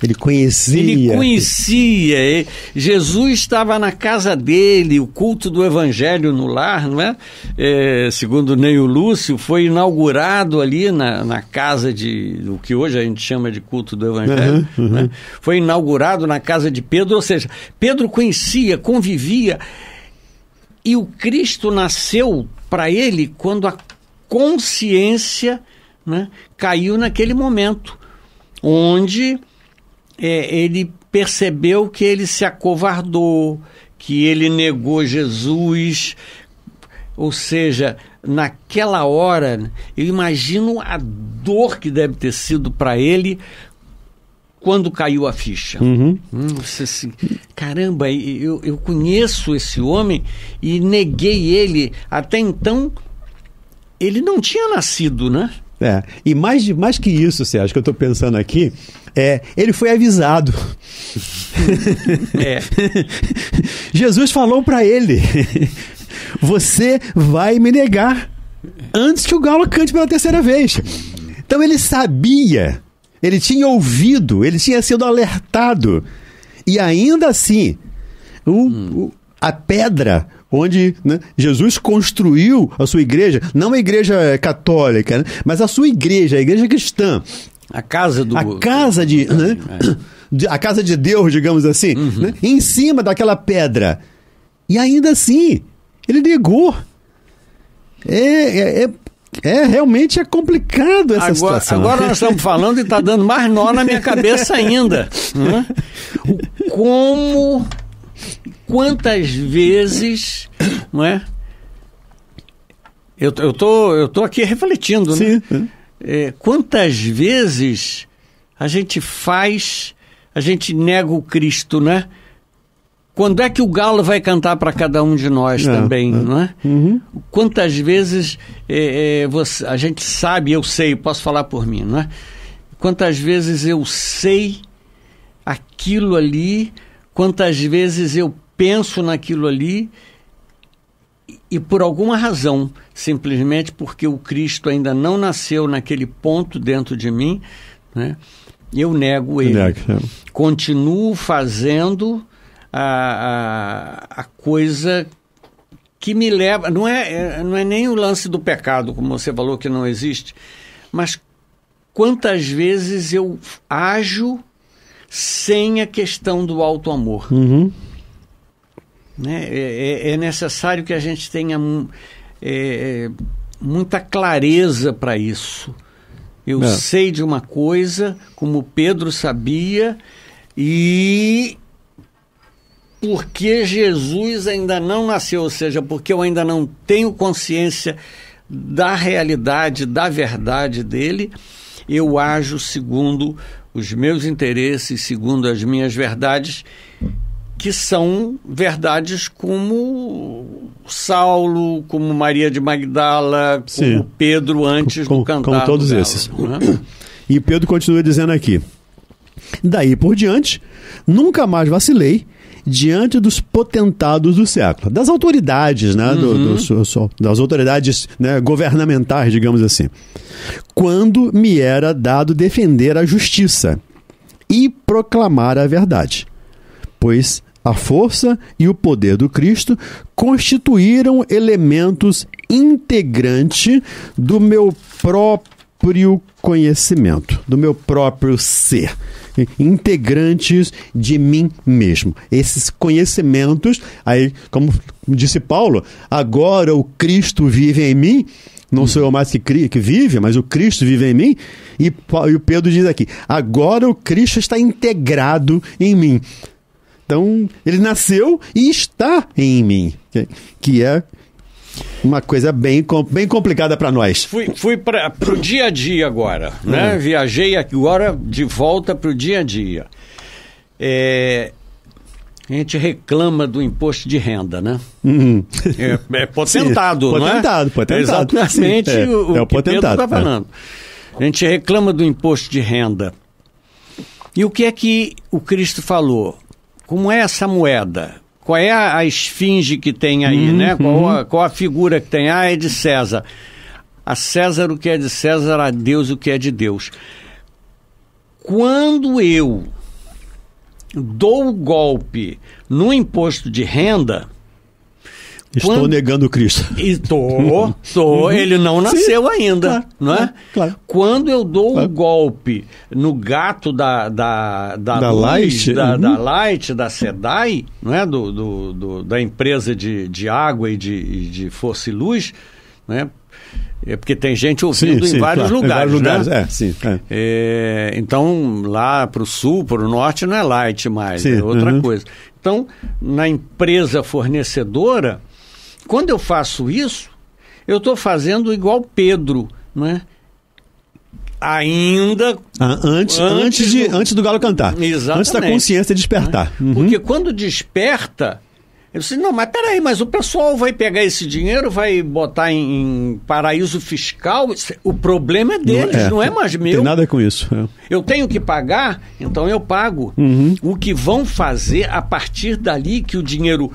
Ele conhecia. Ele conhecia. Jesus estava na casa dele, o culto do Evangelho no lar, não é? é segundo Neio Lúcio, foi inaugurado ali na, na casa de. o que hoje a gente chama de culto do Evangelho. Uhum, uhum. Né? Foi inaugurado na casa de Pedro, ou seja, Pedro conhecia, convivia. E o Cristo nasceu para ele quando a consciência né, caiu naquele momento, onde é, ele percebeu que ele se acovardou, que ele negou Jesus. Ou seja, naquela hora, eu imagino a dor que deve ter sido para ele quando caiu a ficha. Uhum. Hum, você assim, caramba, eu, eu conheço esse homem e neguei ele. Até então ele não tinha nascido, né? É. E mais, mais que isso, Sérgio, que eu estou pensando aqui, é, ele foi avisado. É. Jesus falou para ele: Você vai me negar antes que o galo cante pela terceira vez. Então ele sabia, ele tinha ouvido, ele tinha sido alertado. E ainda assim, o, hum a pedra onde né, Jesus construiu a sua igreja, não a igreja eh, católica, né, mas a sua igreja, a igreja cristã. A casa do. A casa de. Né, é. a casa de Deus, digamos assim, uhum. Né, em cima daquela pedra. E ainda assim, ele negou. É, é, é, é, realmente é complicado essa agora, situação. Agora nós estamos falando e está dando mais nó na minha cabeça ainda. Né? Como Quantas vezes, não é? Eu, eu, tô, eu tô aqui refletindo, né? É, quantas vezes a gente faz, a gente nega o Cristo, né? Quando é que o galo vai cantar para cada um de nós é, também, é. não é? Uhum. Quantas vezes é, é, você, a gente sabe, eu sei, posso falar por mim, não é? Quantas vezes eu sei aquilo ali, quantas vezes eu penso naquilo ali e por alguma razão, simplesmente porque o Cristo ainda não nasceu naquele ponto dentro de mim, né, eu nego ele. É. Continuo fazendo a, a, a, coisa que me leva. Não é, é, não é nem o lance do pecado, como você falou que não existe, mas quantas vezes eu ajo sem a questão do alto amor. Uhum. Né? É, é, é necessário que a gente tenha é, é, muita clareza para isso. Eu é. sei de uma coisa, como Pedro sabia, e porque Jesus ainda não nasceu, ou seja, porque eu ainda não tenho consciência da realidade, da verdade dele, eu ajo segundo os meus interesses, segundo as minhas verdades, que são verdades como Saulo, como Maria de Magdala, Sim. como Pedro antes com, do cantar. Como todos dela, esses. Né? E Pedro continua dizendo aqui. Daí por diante, nunca mais vacilei diante dos potentados do século, das autoridades, né, uhum. do, do, uhum. das autoridades né, governamentais, digamos assim, quando me era dado defender a justiça e proclamar a verdade, pois a força e o poder do Cristo constituíram elementos integrantes do meu próprio conhecimento, do meu próprio ser integrantes de mim mesmo. Esses conhecimentos, aí, como disse Paulo, agora o Cristo vive em mim. Não sou eu mais que, que vive, mas o Cristo vive em mim. E, e o Pedro diz aqui: agora o Cristo está integrado em mim. Então, ele nasceu e está em mim, que é uma coisa bem, bem complicada para nós. Fui, fui para o dia a dia agora, né? Hum. Viajei agora de volta para o dia a dia. É, a gente reclama do imposto de renda, né? Uhum. É, é potentado, Sim, potentado, é? Potentado, potentado. exatamente Sim, é, o, é, o que o Pedro está é. falando. A gente reclama do imposto de renda. E o que é que o Cristo falou? Como é essa moeda? Qual é a, a esfinge que tem aí, uhum, né? Qual uhum. a, qual, a, figura que tem? Ah, é de César. A César o que é de César, a Deus o que é de Deus. Quando eu dou o golpe no imposto de renda, Estou Quando... negando Cristo. Estou, uhum. estou. Uhum. Ele não nasceu Sim. ainda, claro, não é? Claro, Quando eu dou claro. um golpe no gato da da da, da luz, Light, da, uhum. da Light, da Sedai, não é? Do, do, do, da empresa de, de água e de, de força e luz, né? É porque tem gente ouvindo sim, sim, em, vários claro, lugares, em, vários lugares, né? É, sim, é. É, então, lá para o sul, para o norte, não é light mais, é outra uhum. coisa. Então, na empresa fornecedora, quando eu faço isso, eu estou fazendo igual Pedro, né? Ainda ah, antes, antes, antes, de, do... antes do galo cantar. Exatamente. Antes da consciência despertar. Né? Uhum. Porque quando desperta, eu disse, não, mas peraí, mas o pessoal vai pegar esse dinheiro, vai botar em, em paraíso fiscal. O problema é deles, não é, não é mais meu. Tem nada com isso. É. Eu tenho que pagar, então eu pago. Uhum. O que vão fazer a partir dali que o dinheiro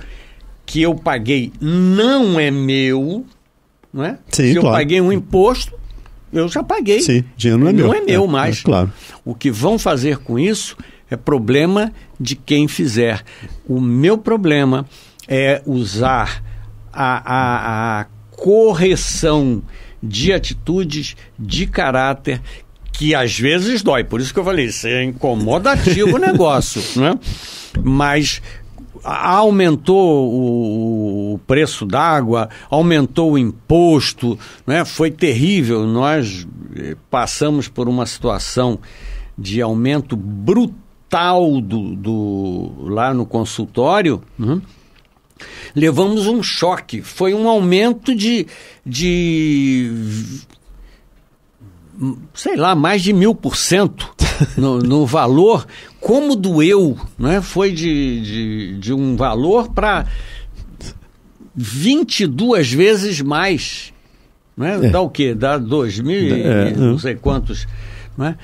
que eu paguei não é meu, não é? Sim, Se eu claro. paguei um imposto, eu já paguei. Sim, dinheiro não é não meu. Não é meu é, é mais. É, claro. O que vão fazer com isso é problema de quem fizer. O meu problema é usar a, a, a correção de atitudes de caráter que às vezes dói. Por isso que eu falei, isso é incomodativo o negócio, né? Mas aumentou o, o preço d'água, aumentou o imposto, né? foi terrível. Nós eh, passamos por uma situação de aumento brutal do, do lá no consultório. Uhum. Levamos um choque. Foi um aumento de, de sei lá, mais de mil por cento no valor como doeu, né? Foi de, de, de um valor para 22 vezes mais. Né? É. Dá o quê? Dá 2 mil é. e é. não sei quantos. Né?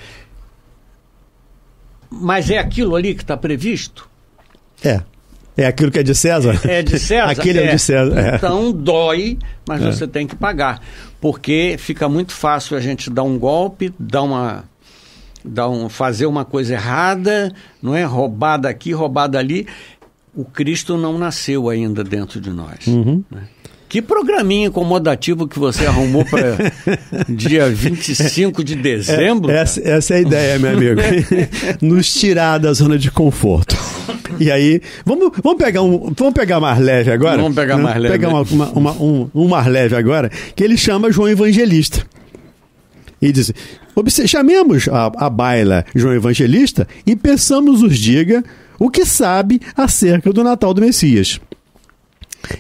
Mas é aquilo ali que está previsto? É. É aquilo que é de César? É de César. Aquele é, é de César. É. Então dói, mas é. você tem que pagar. Porque fica muito fácil a gente dar um golpe, dar uma dar um, fazer uma coisa errada, não é? Roubada aqui, roubada ali. O Cristo não nasceu ainda dentro de nós. Uhum. Né? Que programinha incomodativo que você arrumou para dia 25 de é, dezembro? É, essa, essa, é a ideia, meu amigo. Nos tirar da zona de conforto. E aí, vamos, vamos, pegar, um, vamos pegar mais leve agora? Vamos pegar né? mais leve. Pegar uma, uma, uma, um, um mais leve agora, que ele chama João Evangelista. E diz: chamemos a, a baila João Evangelista e peçamos-os diga o que sabe acerca do Natal do Messias.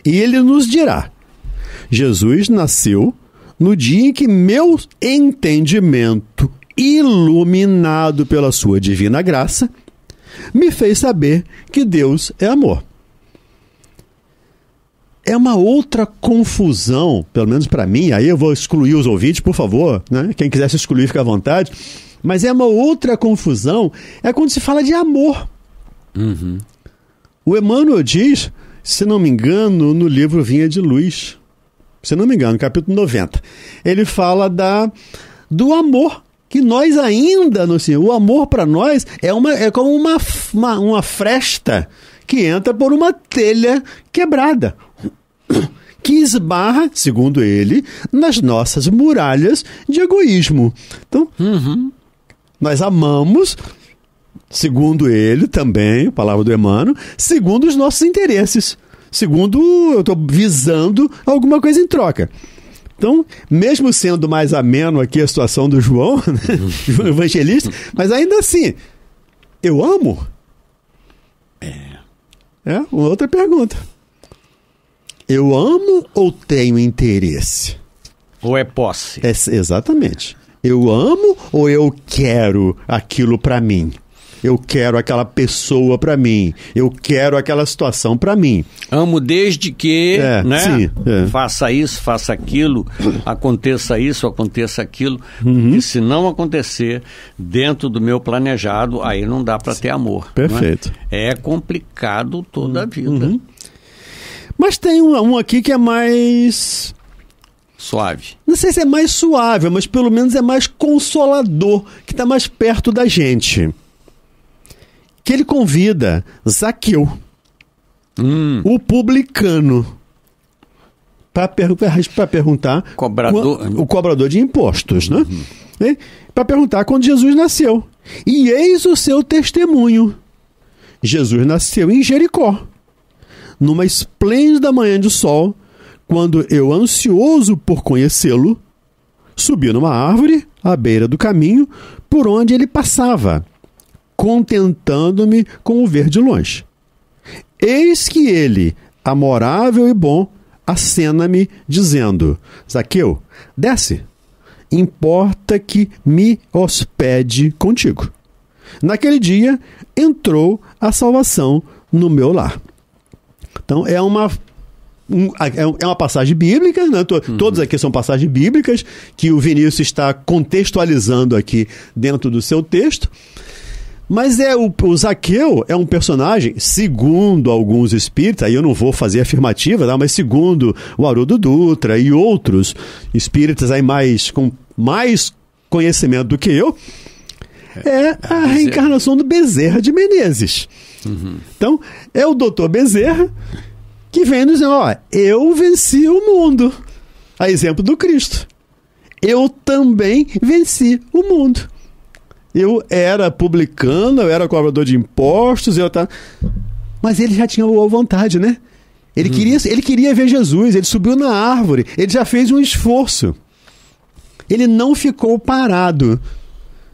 E ele nos dirá: Jesus nasceu no dia em que meu entendimento, iluminado pela sua divina graça, me fez saber que Deus é amor é uma outra confusão, pelo menos para mim. Aí eu vou excluir os ouvintes, por favor. Né? Quem quiser se excluir, fica à vontade. Mas é uma outra confusão. É quando se fala de amor. Uhum. O Emmanuel diz, se não me engano, no livro Vinha de Luz, se não me engano, capítulo 90, ele fala da do amor que nós ainda, assim, o amor para nós é uma é como uma, uma, uma fresta que entra por uma telha quebrada que esbarra, segundo ele, nas nossas muralhas de egoísmo. Então, uhum. nós amamos, segundo ele também, palavra do Emmanuel, segundo os nossos interesses. Segundo, eu estou visando alguma coisa em troca. Então, mesmo sendo mais ameno aqui a situação do João, né? João Evangelista, mas ainda assim, eu amo? É. É, outra pergunta. Eu amo ou tenho interesse? Ou é posse? É, exatamente. Eu amo ou eu quero aquilo para mim? Eu quero aquela pessoa para mim. Eu quero aquela situação para mim. Amo desde que, é, né? Sim, é. Faça isso, faça aquilo, aconteça isso, aconteça aquilo. Uhum. E se não acontecer dentro do meu planejado, aí não dá para ter amor. É? Perfeito. É? é? complicado toda a vida. Uhum. Mas tem um, um aqui que é mais. Suave. Não sei se é mais suave, mas pelo menos é mais consolador, que está mais perto da gente. Que ele convida Zaqueu, hum. o publicano, para per perguntar. Cobrador. O, o, cobrador de impostos, né? Uhum. Né? Para perguntar quando Jesus nasceu. E eis o seu testemunho: Jesus nasceu em Jericó numa esplêndida manhã de sol, quando eu, ansioso por conhecê-lo, subi numa árvore à beira do caminho por onde ele passava, contentando-me com o ver de longe. Eis que ele, amorável e bom, acena-me, dizendo: Zaqueu, desce, importa que me hospede contigo. Naquele dia entrou a salvação no meu lar. Então é uma é, é uma passagem bíblica, né? Uhum. todas aqui são passagens bíblicas que o Vinícius está contextualizando aqui dentro do seu texto. Mas é o, o Zaqueu é um personagem, segundo alguns espíritas, aí eu não vou fazer afirmativa, tá? mas segundo o Haroldo Dutra e outros espíritas aí mais com mais conhecimento do que eu, é a é reencarnação do Bezerra de Menezes. Uhum. Então, é o doutor Bezerra que vem nos dizer, ó, eu venci o mundo. A exemplo do Cristo. Eu também venci o mundo. Eu era publicano, eu era cobrador de impostos, eu tá. Mas ele já tinha boa vontade, né? Ele, uhum. queria, ele queria ver Jesus, ele subiu na árvore, ele já fez um esforço. Ele não ficou parado.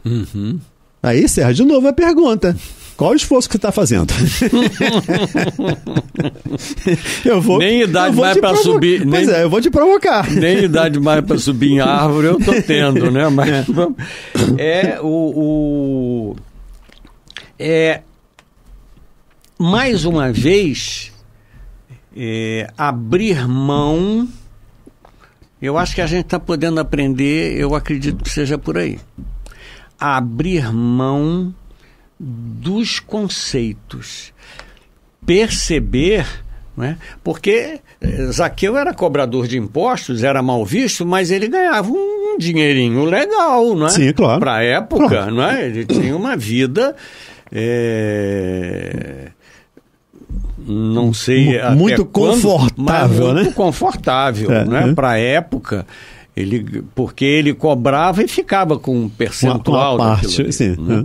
Uhum. Aí, Serra, de novo a pergunta. Qual o esforço que você está fazendo? eu vou, nem idade vou mais para subir. Pois é, eu vou te provocar. Nem idade mais para subir em árvore eu tô tendo, né? Mas é, é o, o é mais uma vez é, abrir mão. Eu acho que a gente está podendo aprender. Eu acredito que seja por aí abrir mão dos conceitos, perceber, né? porque eh, Zaqueu era cobrador de impostos, era mal visto, mas ele ganhava um dinheirinho legal, não é? Sim, claro. Para a época, não é? Ele tinha uma vida. Eh, né? É não sei muito confortável, quando, né? Muito confortável, é, né? É. Para época. Ele, porque ele cobrava e ficava com um percentual. Uma, uma parte, sim. Né? É.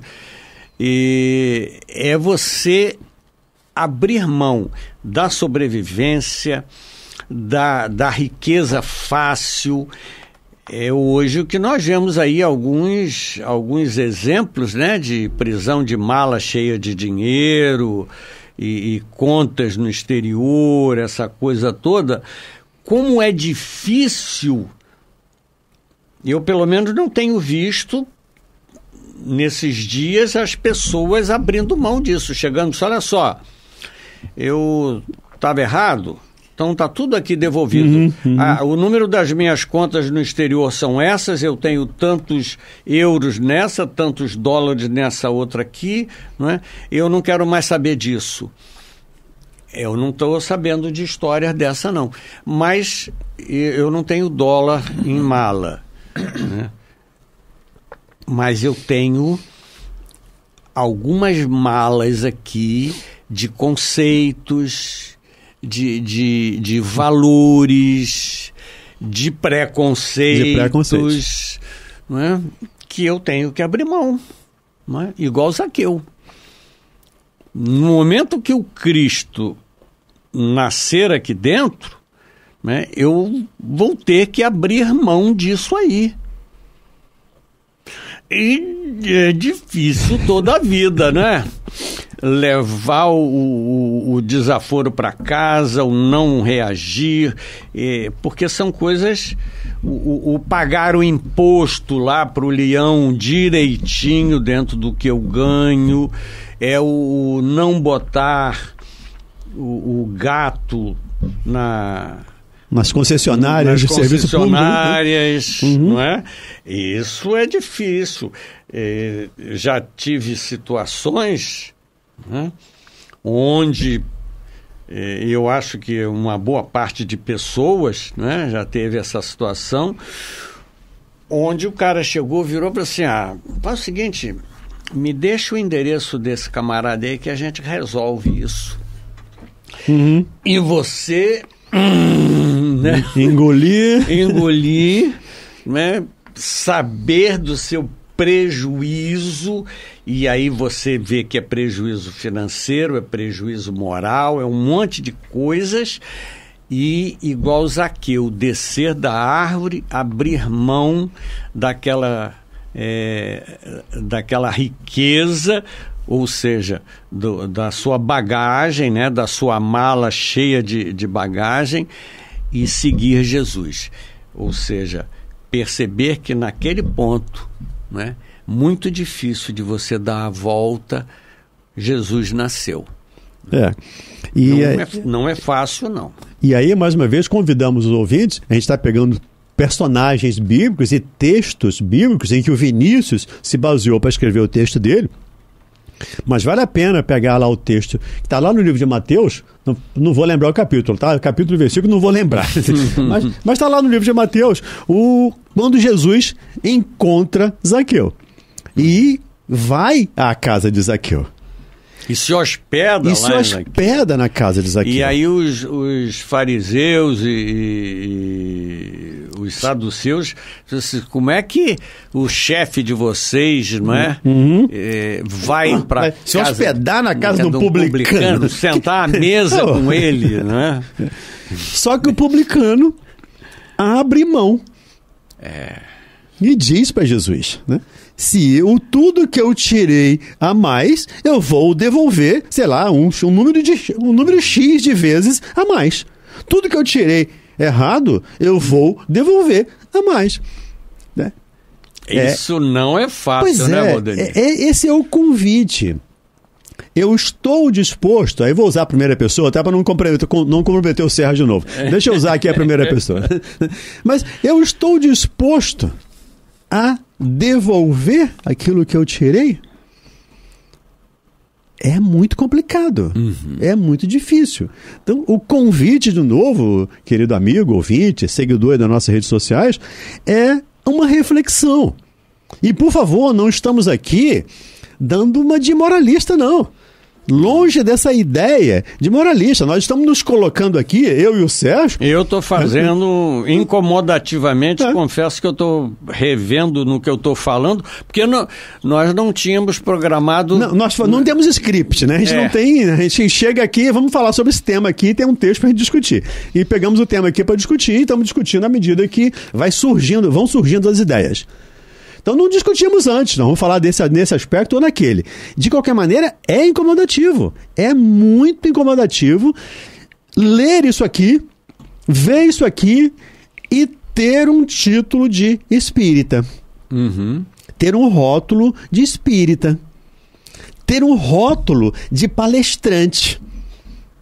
E é você abrir mão da sobrevivência, da, da riqueza fácil. É hoje o que nós vemos aí alguns, alguns exemplos né, de prisão de mala cheia de dinheiro e, e contas no exterior, essa coisa toda. Como é difícil eu, pelo menos, não tenho visto nesses dias as pessoas abrindo mão disso, chegando, olha só, eu estava errado, então está tudo aqui devolvido. Uhum, uhum. Ah, o número das minhas contas no exterior são essas, eu tenho tantos euros nessa, tantos dólares nessa outra aqui, não é? eu não quero mais saber disso. Eu não estou sabendo de história dessa, não. Mas eu não tenho dólar em mala. Né? Mas eu tenho algumas malas aqui de conceitos, de, de, de valores, de preconceitos, de preconceitos. Né? que eu tenho que abrir mão. Né? Igual Zaqueu. No momento que o Cristo nascer aqui dentro, né, eu vou ter que abrir mão disso aí. E é difícil toda a vida, né? Levar o, o, o desaforo para casa, o não reagir, é, porque são coisas. O, o, pagar o imposto lá para o leão direitinho dentro do que eu ganho, é o não botar o gato na nas concessionárias nas de serviço público. Né? concessionárias, uhum. não é? Isso é difícil. É, já tive situações né, onde é, eu acho que uma boa parte de pessoas né, já teve essa situação, onde o cara chegou, virou para assim, ah, faz o seguinte, me deixa o endereço desse camarada aí que a gente resolve isso. Uhum. E você Hum, né? Engolir. Engolir, né? saber do seu prejuízo, e aí você vê que é prejuízo financeiro, é prejuízo moral, é um monte de coisas. E igual Zaqueu, descer da árvore, abrir mão daquela é, daquela riqueza ou seja, do, da sua bagagem, né, da sua mala cheia de, de bagagem, e seguir Jesus. Ou seja, perceber que naquele ponto, né, muito difícil de você dar a volta, Jesus nasceu. É. E não, é, é não é fácil, não. E aí, mais uma vez, convidamos os ouvintes, a gente está pegando personagens bíblicos e textos bíblicos em que o Vinícius se baseou para escrever o texto dele, mas vale a pena pegar lá o texto que está lá no livro de Mateus, não, não, vou lembrar o capítulo, tá? O capítulo e versículo não vou lembrar. mas está lá no livro de Mateus, o, quando Jesus encontra Zaqueu e vai à casa de Zaqueu. E se hospeda e lá. E se hospeda na casa de Zaqueu. E aí os, os fariseus e, o Estado dos seus, como é que o chefe de vocês, não é, uhum. é vai ah, para se casa, hospedar na casa do, publicano, publicano sentar à mesa com ele, né? Só que o publicano abre mão. É. E diz para Jesus, né? Se eu tudo que eu tirei a mais, eu vou devolver, sei lá, um, um, número, de, um número X de vezes a mais. Tudo que eu tirei errado, eu vou devolver a mais. Né? É. Isso é, não é fácil, pois né, é, Rodrigo? É, é, esse é o convite. Eu estou disposto, aí vou usar a primeira pessoa, até para não comprometer, não comprometer o Serra de novo. É. Deixa eu usar aqui a primeira pessoa. Mas eu estou disposto a devolver aquilo que eu tirei é muito complicado, uhum. é muito difícil. Então, o convite de novo, querido amigo, ouvinte, seguidor das nossas redes sociais, é uma reflexão. E por favor, não estamos aqui dando uma de moralista, não longe dessa ideia de moralista. Nós estamos nos colocando aqui, eu e o Sérgio. Eu estou fazendo incomodativamente, é. confesso que eu estou revendo no que eu estou falando, porque não, nós não tínhamos programado. Não, nós não temos script, né? A gente é. não tem. A gente chega aqui, vamos falar sobre esse tema aqui, tem um texto para gente discutir. E pegamos o tema aqui para discutir e estamos discutindo à medida que vai surgindo, vão surgindo as ideias. Então não discutimos antes, não vamos falar desse, nesse aspecto ou naquele. De qualquer maneira, é incomodativo. É muito incomodativo ler isso aqui, ver isso aqui e ter um título de espírita. Uhum. Ter um rótulo de espírita. Ter um rótulo de palestrante.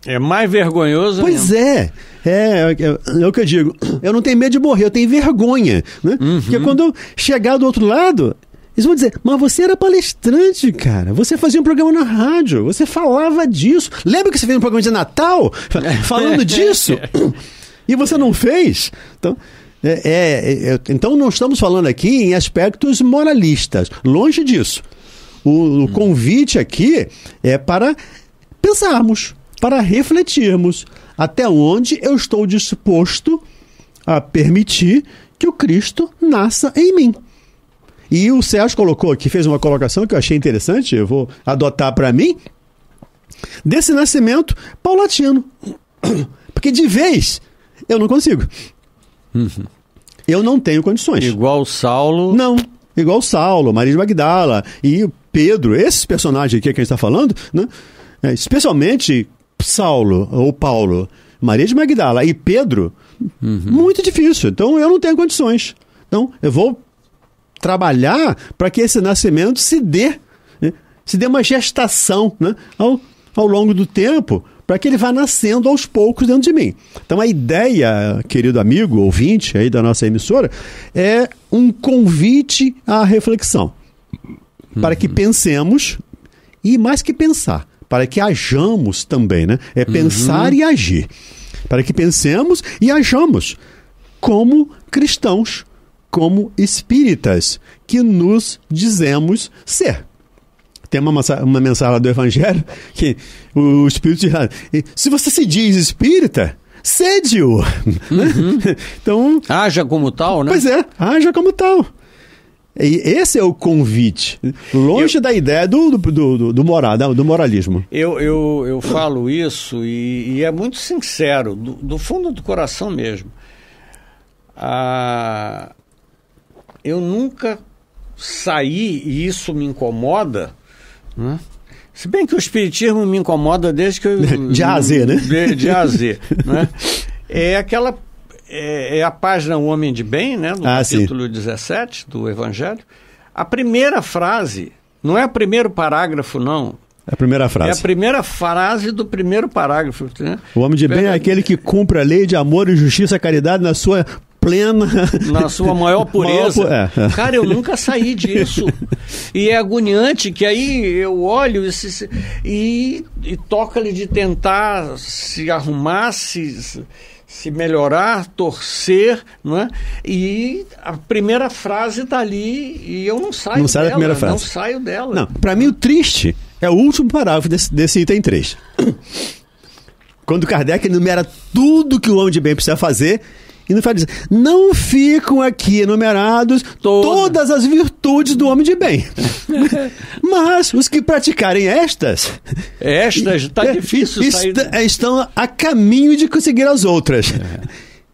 É mais vergonhoso. Pois mesmo. é. É, é, é, o que eu digo. Eu não tenho medo de morrer, eu tenho vergonha. Né? Uhum. Porque quando eu chegar do outro lado, eles vão dizer, mas você era palestrante, cara. Você fazia um programa na rádio, você falava disso. Lembra que você fez um programa de Natal falando disso? e você não fez? Então. É, é, é, então, não estamos falando aqui em aspectos moralistas, longe disso. O, o hum. convite aqui é para pensarmos, para refletirmos até onde eu estou disposto a permitir que o Cristo nasça em mim. E o Sérgio colocou aqui, fez uma colocação que eu achei interessante, eu vou adotar para mim, desse nascimento paulatino. Porque de vez eu não consigo. Uhum. Eu não tenho condições. Igual Saulo. Não. Igual Saulo, Maria de Magdala e Pedro, esses personagens aqui que a gente está falando, né? É, especialmente Saulo ou Paulo, Maria de Magdala e Pedro, uhum. muito difícil. Então eu não tenho condições. Então eu vou trabalhar para que esse nascimento se dê, né? se dê uma gestação né? ao, ao longo do tempo, para que ele vá nascendo aos poucos dentro de mim. Então a ideia, querido amigo, ouvinte aí da nossa emissora, é um convite à reflexão. Para que uhum. pensemos, e mais que pensar, para que hajamos também, né? É uhum. pensar e agir. Para que pensemos e hajamos como cristãos, como espíritas que nos dizemos ser. Tem uma, uma mensagem lá do Evangelho que o Espírito diz: se você se diz espírita, sede-o. Uhum. então, haja como tal, né? Pois é, haja como tal. E esse é o convite. Longe eu, da ideia do, do, do, do, moral, do moralismo. Eu, eu, eu falo isso e, e é muito sincero, do, do, fundo do coração mesmo. Ah, eu nunca saí, e isso me incomoda, né? se bem que o espiritismo me incomoda desde que eu. De A a Z, né? De, de a a Z. Né? É aquela é, é a página O Homem de Bem, né, no ah, capítulo sim. 17 do Evangelho, a primeira frase, não é o primeiro parágrafo, não. É a primeira frase. É a primeira frase do primeiro parágrafo. Né? O homem de bem é aquele que cumpre a lei de amor e justiça e caridade na sua plena. Na sua maior pureza. Maior é, é. Cara, eu nunca saí disso. e é agoniante que aí eu olho esse, e, e toca-lhe de tentar se arrumar, se se melhorar, torcer, não é? E a primeira frase está ali e eu não saio não sai dela, da primeira frase. não saio dela. Não, para mim o triste é o último parágrafo desse, desse item 3. Quando Kardec enumera tudo que o homem de bem precisa fazer e não ficam aqui enumerados Toda. todas as virtudes do homem de bem. Mas os que praticarem estas. Estas, está é, difícil est sair. Estão a caminho de conseguir as outras. É.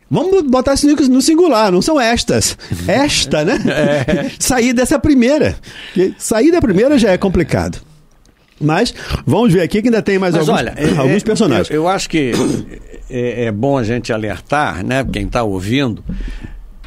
Vamos botar isso no singular, não são estas. Esta, né? É. Sair dessa primeira. Sair da primeira já é complicado. Mas vamos ver aqui que ainda tem mais Mas alguns, olha, eh, é, alguns é, personagens. Eu, eu, acho que é, é, é, bom a gente alertar, né? Quem está ouvindo,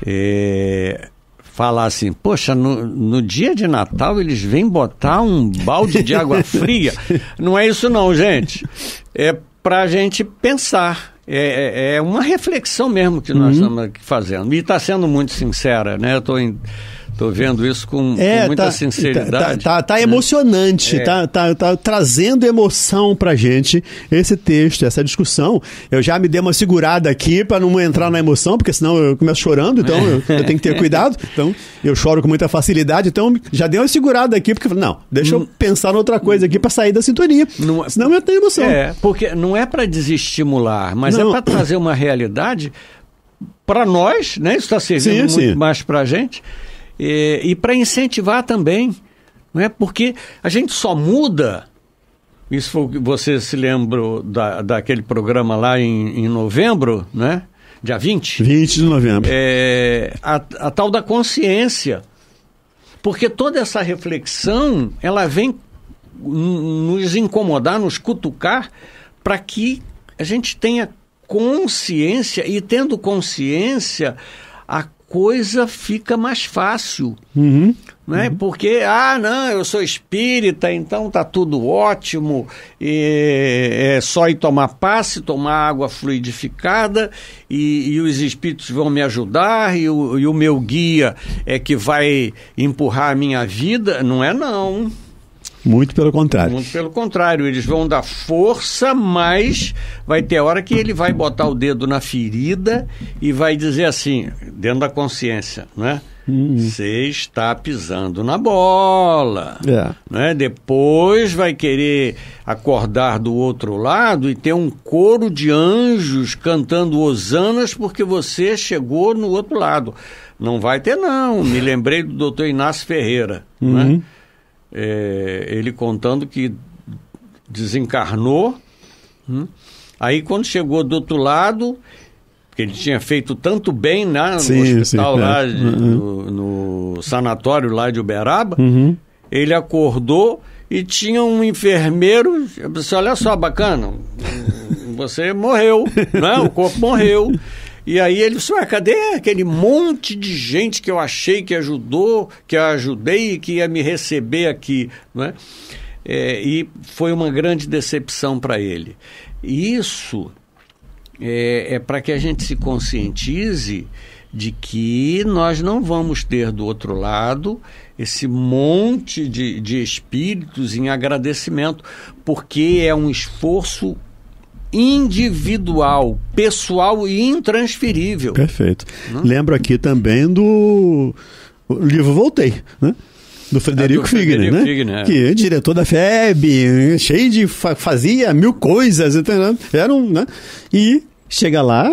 é, falar assim, poxa, no, no, dia de Natal eles vêm botar um balde de água fria. não é isso não, gente. É para a gente pensar. É, uma reflexão mesmo que nós uhum. estamos aqui fazendo. E está sendo muito sincera, né? Eu estou Estou vendo isso com, é, com muita tá, sinceridade. Tá, tá, tá né? emocionante, é. tá, tá, tá trazendo emoção pra gente esse texto, essa discussão. Eu já me dei uma segurada aqui para não entrar na emoção, porque senão eu começo chorando, então eu, eu, tenho que ter cuidado. Então, eu choro com muita facilidade, então já dei uma segurada aqui, porque não, deixa eu hum. pensar em outra coisa aqui para sair da sintonia. Não, é- senão eu tenho emoção. É, porque não é para desestimular, mas é não. é para trazer uma realidade para nós, né? Isso está servindo sim, muito sim. mais para a gente e, e para incentivar também, não é? Porque a gente só muda. Isso foi, você se lembra da, daquele programa lá em, em novembro, né? Dia 20? 20 de novembro. É, a, a tal da consciência. Porque toda essa reflexão, ela vem nos incomodar, nos cutucar, para que a gente tenha consciência e tendo consciência a coisa fica mais fácil. Uhum. Né? Uhum. Porque, ah, não, eu sou espírita, então tá tudo ótimo, e, é só ir tomar passe, tomar água fluidificada, e, e os espíritos vão me ajudar, e o, e o meu guia é que vai empurrar a minha vida. Não é não. Muito pelo contrário. Muito pelo contrário, eles vão dar força, mas vai ter hora que ele vai botar o dedo na ferida e vai dizer assim, dentro da consciência, né? Você uhum. está pisando na bola. É. Né? Depois vai querer acordar do outro lado e ter um coro de anjos cantando hosanas porque você chegou no outro lado. Não vai ter, não. Me lembrei do doutor Inácio Ferreira. É? Uhum. Né? é, ele contando que desencarnou. Hum? Aí quando chegou do outro lado, porque ele tinha feito tanto bem né, no sim, hospital sim, lá, é. de, uhum. no, no, sanatório lá de Uberaba, uhum. ele acordou e tinha um enfermeiro, eu disse, olha só, bacana, você morreu, né? o corpo morreu. E aí ele disse: ué, cadê aquele monte de gente que eu achei que ajudou, que eu ajudei e que ia me receber aqui? Né? É, e foi uma grande decepção para ele. Isso é, é para que a gente se conscientize de que nós não vamos ter do outro lado esse monte de, de espíritos em agradecimento, porque é um esforço individual, pessoal e intransferível. Perfeito. Lembro aqui também do livro Voltei, né? Do é, Frederico, é, do Figner, né? Figner, é. Que é diretor da FEB, cheio de. fazia mil coisas, entendeu? Né? Era um, né? E chega lá,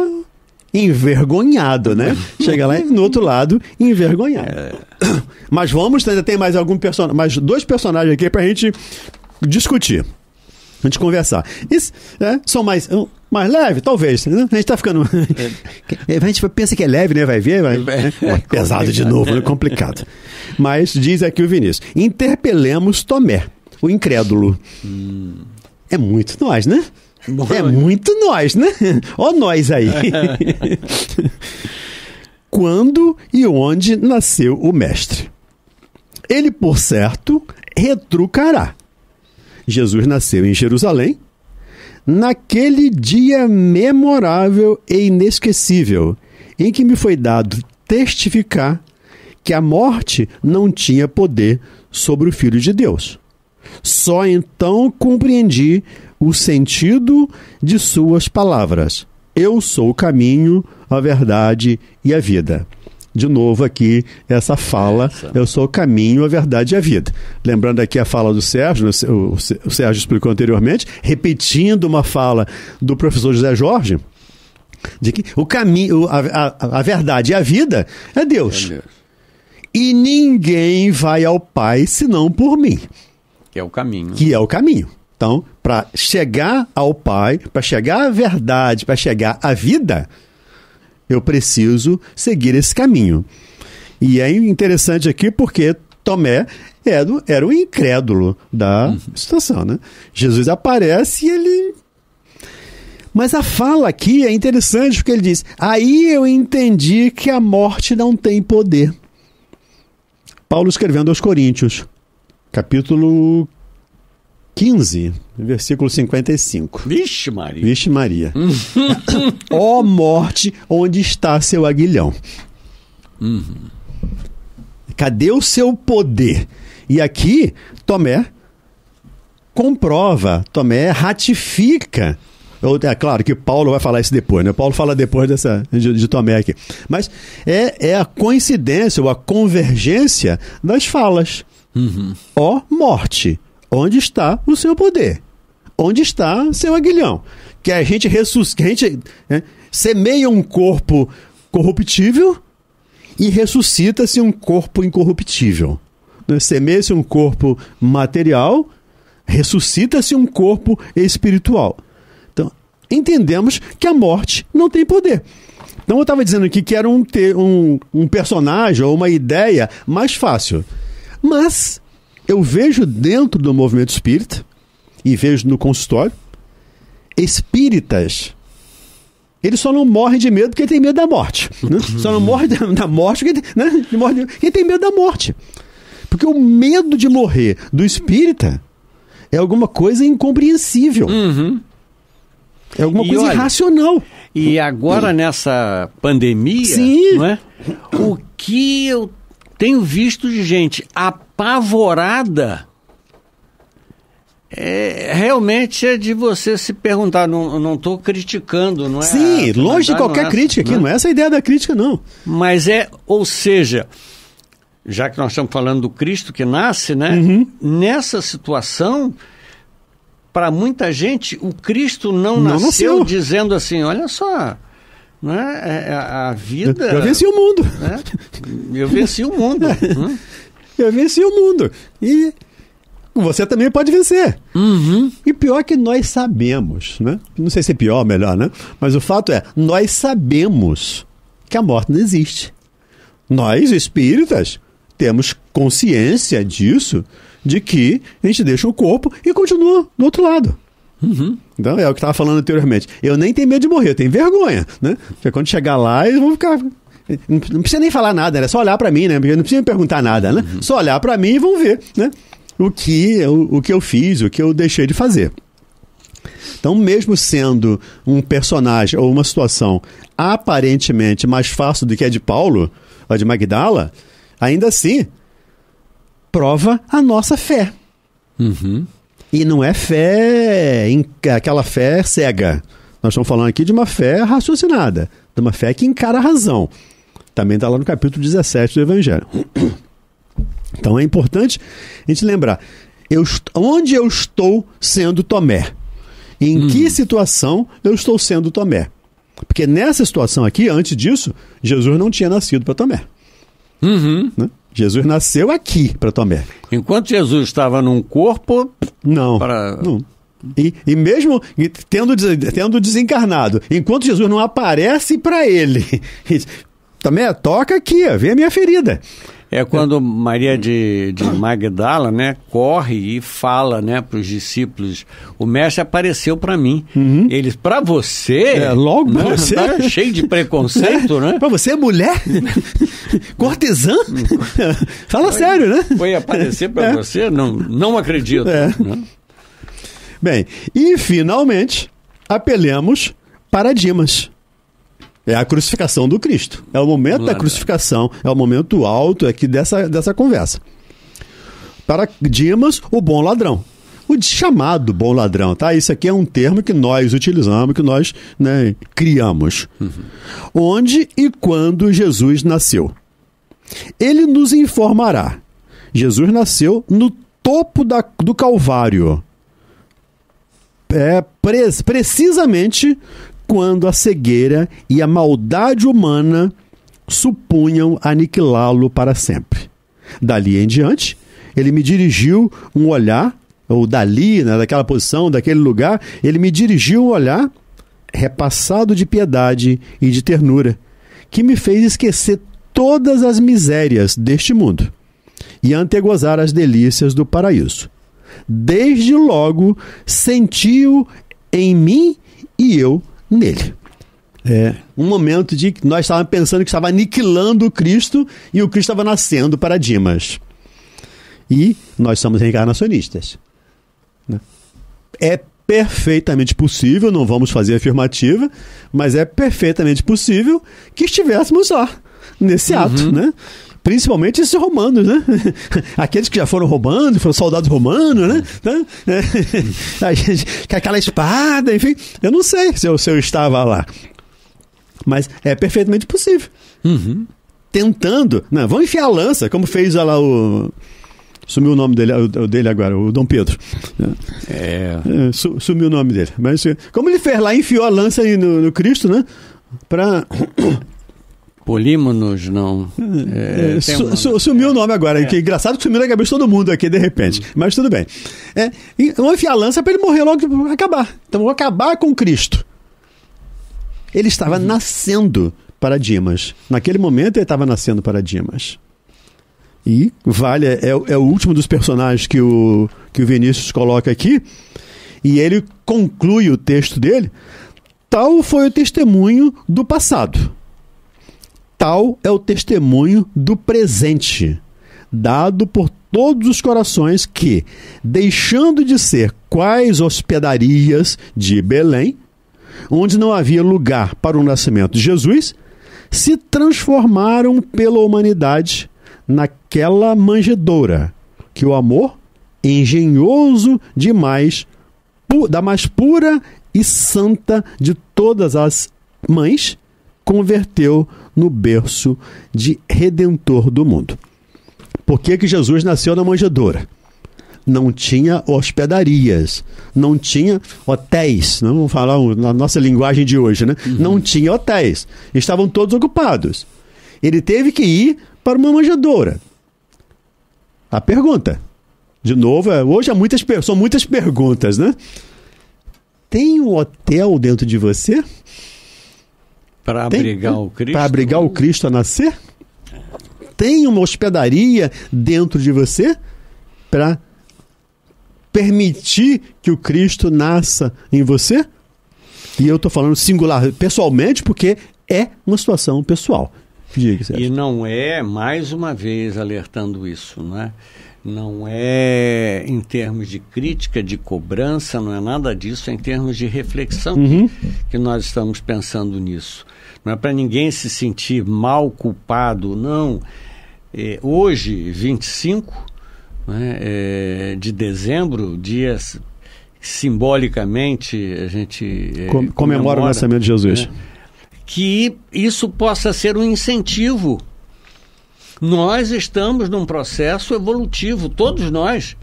envergonhado, né? Chega lá no outro lado, envergonhado. É. Mas vamos, ainda tem mais algum personagem, mais dois personagens aqui pra gente discutir a gente conversar. Isso, né? Som mais, mais leve, talvez. Né? A gente está ficando. É, a gente pensa que é leve, né? Vai ver, vai. Né? É, é pesado de novo, né? complicado. Mas diz aqui o Vinícius: interpelemos Tomé, o incrédulo. Hum. É muito nós, né? Bom, é, é muito nós, né? Ó nós aí. Quando e onde nasceu o mestre? Ele, por certo, retrucará. Jesus nasceu em Jerusalém, naquele dia memorável e inesquecível, em que me foi dado testificar que a morte não tinha poder sobre o Filho de Deus. Só então compreendi o sentido de suas palavras. Eu sou o caminho, a verdade e a vida de novo aqui essa fala: é, eu sou o caminho, a verdade e a vida. Lembrando aqui a fala do Sérgio, né, o Sérgio explicou anteriormente, repetindo uma fala do professor José Jorge, de que o caminho, a, a, a verdade e a vida é Deus. É Deus. E ninguém vai ao Pai senão por mim. Que é o caminho. Né? Que é o caminho. Então, para chegar ao Pai, para chegar à verdade, para chegar à vida, eu preciso seguir esse caminho. E é interessante aqui porque Tomé era, é era o incrédulo da uhum. situação, né? Jesus aparece e ele. Mas a fala aqui é interessante porque ele diz: Aí eu entendi que a morte não tem poder. Paulo escrevendo aos Coríntios, capítulo 15, versículo 55. Vixe Maria. Vixe Maria. Hum. Ó oh, morte, onde está seu aguilhão? Uhum. Cadê o seu poder? E aqui, Tomé comprova, Tomé ratifica. É claro que Paulo vai falar isso depois, né? Paulo fala depois dessa, de, de Tomé aqui. Mas é, é a coincidência ou a convergência das falas. Uhum. Ó uhum. oh, morte, Onde está o seu poder? Onde está seu aguilhão? Que a gente, ressuscita, que a gente né, semeia um corpo corruptível e ressuscita-se um corpo incorruptível. Né, semeia-se um corpo material, ressuscita-se um corpo espiritual. Então, entendemos que a morte não tem poder. Então, eu estava dizendo aqui que era um, ter, um, um personagem ou uma ideia mais fácil. Mas eu vejo dentro do movimento espírita e vejo no consultório espíritas. Eles só não morrem de medo porque tem medo da morte. Né? Uhum. Só não morre da morte porque tem, né? tem medo da morte. Porque o medo de morrer do espírita é alguma coisa incompreensível. Uhum. É alguma e coisa olha, irracional. E agora nessa pandemia, Sim. É? o que eu tenho visto de gente a apavorada. É, realmente é de você se perguntar, não estou criticando, não é? Sim, a, longe de qualquer é assim, crítica aqui, né? não é essa a ideia da crítica, não. Mas é, ou seja, já que nós estamos falando do Cristo que nasce, né? Uhum. Nessa situação, para muita gente, o Cristo não, não nasceu, nasceu, dizendo assim, olha só, né? É, é, a vida... Eu venci o mundo. Né? Eu venci o mundo. Né? Eu venci o mundo. E você também pode vencer. Uhum. E pior que nós sabemos, né? Não sei se é pior ou melhor, né? Mas o fato é, nós sabemos que a morte não existe. Nós, espíritas, temos consciência disso, de que a gente deixa o corpo e continua do outro lado. Uhum. Então é o que estava falando anteriormente. Eu nem tenho medo de morrer, eu tenho vergonha, né? Porque quando chegar lá, eles vão ficar não precisa nem falar nada, né? Só olhar para mim, né? Não precisa me perguntar nada, né? Uhum. Só olhar para mim e vão ver, né? O que, eu, o que eu fiz, o que eu deixei de fazer. Então, mesmo sendo um personagem ou uma situação aparentemente mais fácil do que a de Paulo, a de Magdala, ainda assim, prova a nossa fé. Uhum. E não é fé, em, aquela fé cega. Nós estamos falando aqui de uma fé raciocinada, de uma fé que encara a razão. Também está lá no capítulo 17 do Evangelho. Então é importante a gente lembrar eu, onde eu estou sendo Tomé. Em hum. que situação eu estou sendo Tomé? Porque nessa situação aqui, antes disso, Jesus não tinha nascido para Tomé. Uhum. Né? Jesus nasceu aqui para Tomé. Enquanto Jesus estava num corpo. Não. Pra... não. E, e, mesmo tendo, tendo desencarnado, enquanto Jesus não aparece para ele, também toca aqui, ó, vê a minha ferida. É quando Maria de, de, Magdala, né, corre e fala, né, para os discípulos, o mestre apareceu para mim. Uhum. Eles, para você? É, logo para você? Tá cheio de preconceito, é, né? Para você é mulher? Cortesã? fala foi, sério, né? Foi aparecer para é. você? Não, não acredito. É. Né? Bem, e finalmente apelemos para Dimas. É a crucificação do Cristo. É o momento da crucificação, é o momento alto aqui é dessa, dessa conversa. Para Dimas, o bom ladrão. O chamado bom ladrão, tá? Isso aqui é um termo que nós utilizamos, que nós né, criamos. Uhum. Onde e quando Jesus nasceu? Ele nos informará. Jesus nasceu no topo da, do Calvário. É, pre precisamente quando a cegueira e a maldade humana supunham aniquilá-lo para sempre. Dali em diante, ele me dirigiu um olhar, ou dali, né, daquela posição, daquele lugar, ele me dirigiu um olhar repassado de piedade e de ternura, que me fez esquecer todas as misérias deste mundo e antegozar as delícias do paraíso. Desde logo sentiu em mim e eu nele. É, um momento de que nós estávamos pensando que estava aniquilando o Cristo e o Cristo estava nascendo para Dimas E nós somos reencarnacionistas. Né? É perfeitamente possível, não vamos fazer afirmativa, mas é perfeitamente possível que estivéssemos lá nesse uhum. ato, né? Principalmente esses romanos, né? Aqueles que já foram romanos, foram soldados romanos, né? com né? é. aquela espada, enfim. Eu não sei se eu, se eu estava lá. Mas é perfeitamente possível. Uhum. Tentando. Não, né? vão enfiar a lança, como fez lá o. Sumiu o nome dele, o dele agora, o Dom Pedro. É. é sumiu o nome dele. Mas como ele fez lá, enfiou a lança aí no, no Cristo, né? Pra. Polímonos, não. É, é, su, um su, sumiu é. o nome agora. É. Que engraçado que sumiu na cabeça de todo mundo aqui, de repente. Hum. Mas tudo bem. É, vamos enfiar a lança para ele morrer logo acabar. Então, vou acabar com Cristo. Ele estava hum. nascendo para Dimas. Naquele momento, ele estava nascendo para Dimas. E vale, é, é, é o último dos personagens que o, que o Vinícius coloca aqui. E ele conclui o texto dele. Tal foi o testemunho do passado Tal é o testemunho do presente, dado por todos os corações que, deixando de ser quais hospedarias de Belém, onde não havia lugar para o nascimento de Jesus, se transformaram pela humanidade naquela manjedoura que o amor engenhoso demais da mais pura e santa de todas as mães converteu no berço de redentor do mundo. Por que, que Jesus nasceu na manjedoura? Não tinha hospedarias, não tinha hotéis, não vamos falar na nossa linguagem de hoje, né? Uhum. Não tinha hotéis, estavam todos ocupados. Ele teve que ir para uma manjedoura. A pergunta, de novo, é, hoje há muitas, são muitas perguntas, né? Tem um hotel dentro de você? Para abrigar tem, o Cristo? Para abrigar o Cristo a nascer? Tem uma hospedaria dentro de você para permitir que o Cristo nasça em você? E eu estou falando singular, pessoalmente, porque é uma situação pessoal. Diga, e não é, mais uma vez, alertando isso, né? não é em termos de crítica, de cobrança, não é nada disso, é em termos de reflexão uhum. que nós estamos pensando nisso não é para ninguém se sentir mal culpado, não. É, hoje, 25 né, é, de dezembro, dia simbolicamente a gente é, Com, comemora, comemora, o nascimento de Jesus. Né, que isso possa ser um incentivo. Nós estamos num processo evolutivo, todos nós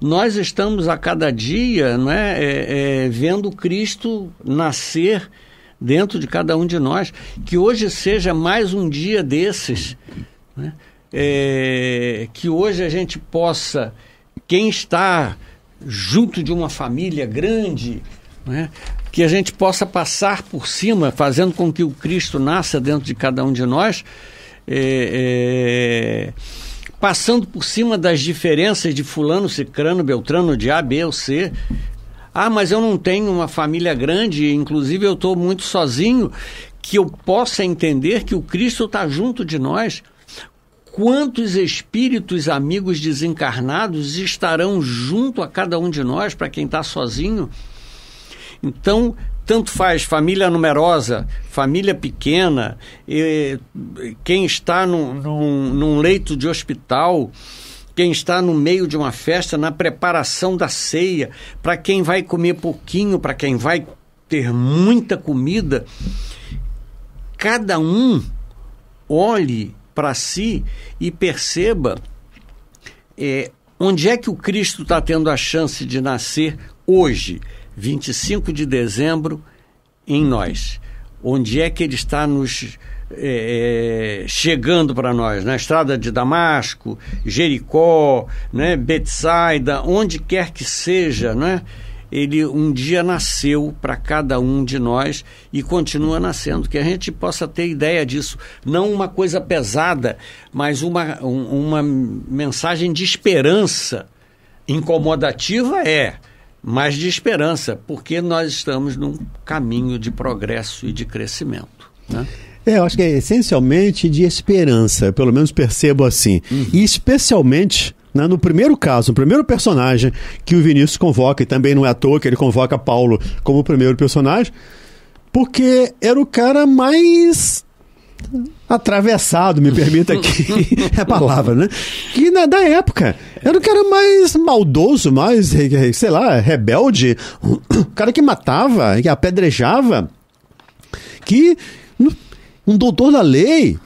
nós estamos a cada dia né, é, é, vendo Cristo nascer dentro de cada um de nós, que hoje seja mais um dia desses, né? é, que hoje a gente possa, quem está junto de uma família grande, né? que a gente possa passar por cima, fazendo com que o Cristo nasça dentro de cada um de nós, é, é, passando por cima das diferenças de fulano, cicrano, beltrano, de A, B ou C, ah, mas eu não tenho uma família grande, inclusive eu estou muito sozinho, que eu possa entender que o Cristo está junto de nós. Quantos espíritos amigos desencarnados estarão junto a cada um de nós, para quem está sozinho? Então, tanto faz família numerosa, família pequena, quem está num, num, num leito de hospital, quem está no meio de uma festa, na preparação da ceia, para quem vai comer pouquinho, para quem vai ter muita comida, cada um olhe para si e perceba é, onde é que o Cristo está tendo a chance de nascer hoje, 25 de dezembro, em nós onde é que ele está nos é, é chegando para nós, na né? estrada de Damasco, Jericó, né, Betsaida, onde quer que seja, né, ele um dia nasceu para cada um de nós e continua nascendo. Que a gente possa ter ideia disso. Não uma coisa pesada, mas uma, um, uma mensagem de esperança. Incomodativa é, mas de esperança, porque nós estamos num caminho de progresso e de crescimento. Né? É, eu acho que é essencialmente de esperança, pelo menos percebo assim. Uhum. E especialmente né, no primeiro caso, no primeiro personagem que o Vinícius convoca, e também não é à toa que ele convoca Paulo como o primeiro personagem, porque era o cara mais atravessado, me permita aqui a palavra, né? Que na, da época era o cara mais maldoso, mais, sei lá, rebelde, o cara que matava, que apedrejava, que um doutor da lei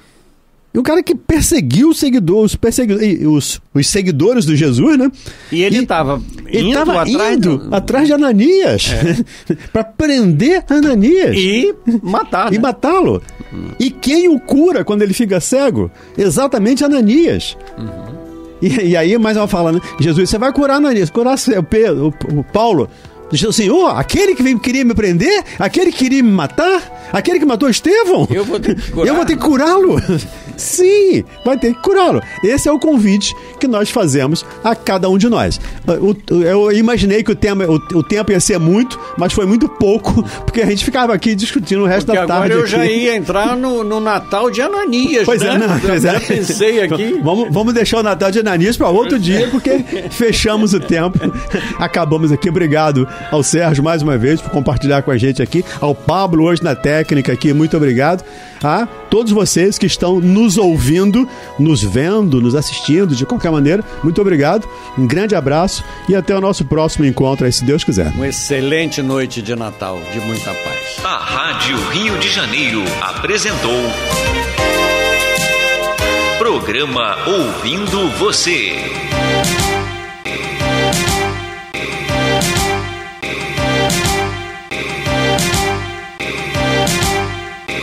e cara que perseguiu os seguidores, perseguiu, os, os seguidores do Jesus, né? E ele estava ele estava atrás, indo do... atrás de Ananias é. para prender Ananias e matar né? e matá-lo. Uhum. E quem o cura quando ele fica cego? Exatamente Ananias. Uhum. E, e, aí mais uma fala, né? Jesus, você vai curar Ananias, curar o Pedro, o, o Paulo. Dizendo assim, oh, aquele que veio, queria me prender, aquele que queria me matar, aquele que matou Estevão. Eu vou ter que curá-lo. Eu vou ter curá-lo. Sim, vai ter que curá-lo. Esse é o convite que nós fazemos a cada um de nós. Eu imaginei que o, tema, o, tempo ia ser muito, mas foi muito pouco, porque a gente ficava aqui discutindo o resto porque da tarde. Agora eu aqui. já ia entrar no, no, Natal de Ananias. Pois é, né? é, não, pois é. pensei aqui. Vamos, vamos deixar o Natal de Ananias para outro dia, porque fechamos o tempo. Acabamos aqui. Obrigado ao Sérgio mais uma vez por compartilhar com a gente aqui, ao Pablo hoje na técnica aqui, muito obrigado. A todos vocês que estão nos ouvindo, nos vendo, nos assistindo, de qualquer maneira, muito obrigado, um grande abraço e até o nosso próximo encontro, aí, se Deus quiser. Uma excelente noite de Natal, de muita paz. A Rádio Rio de Janeiro apresentou. Programa Ouvindo Você.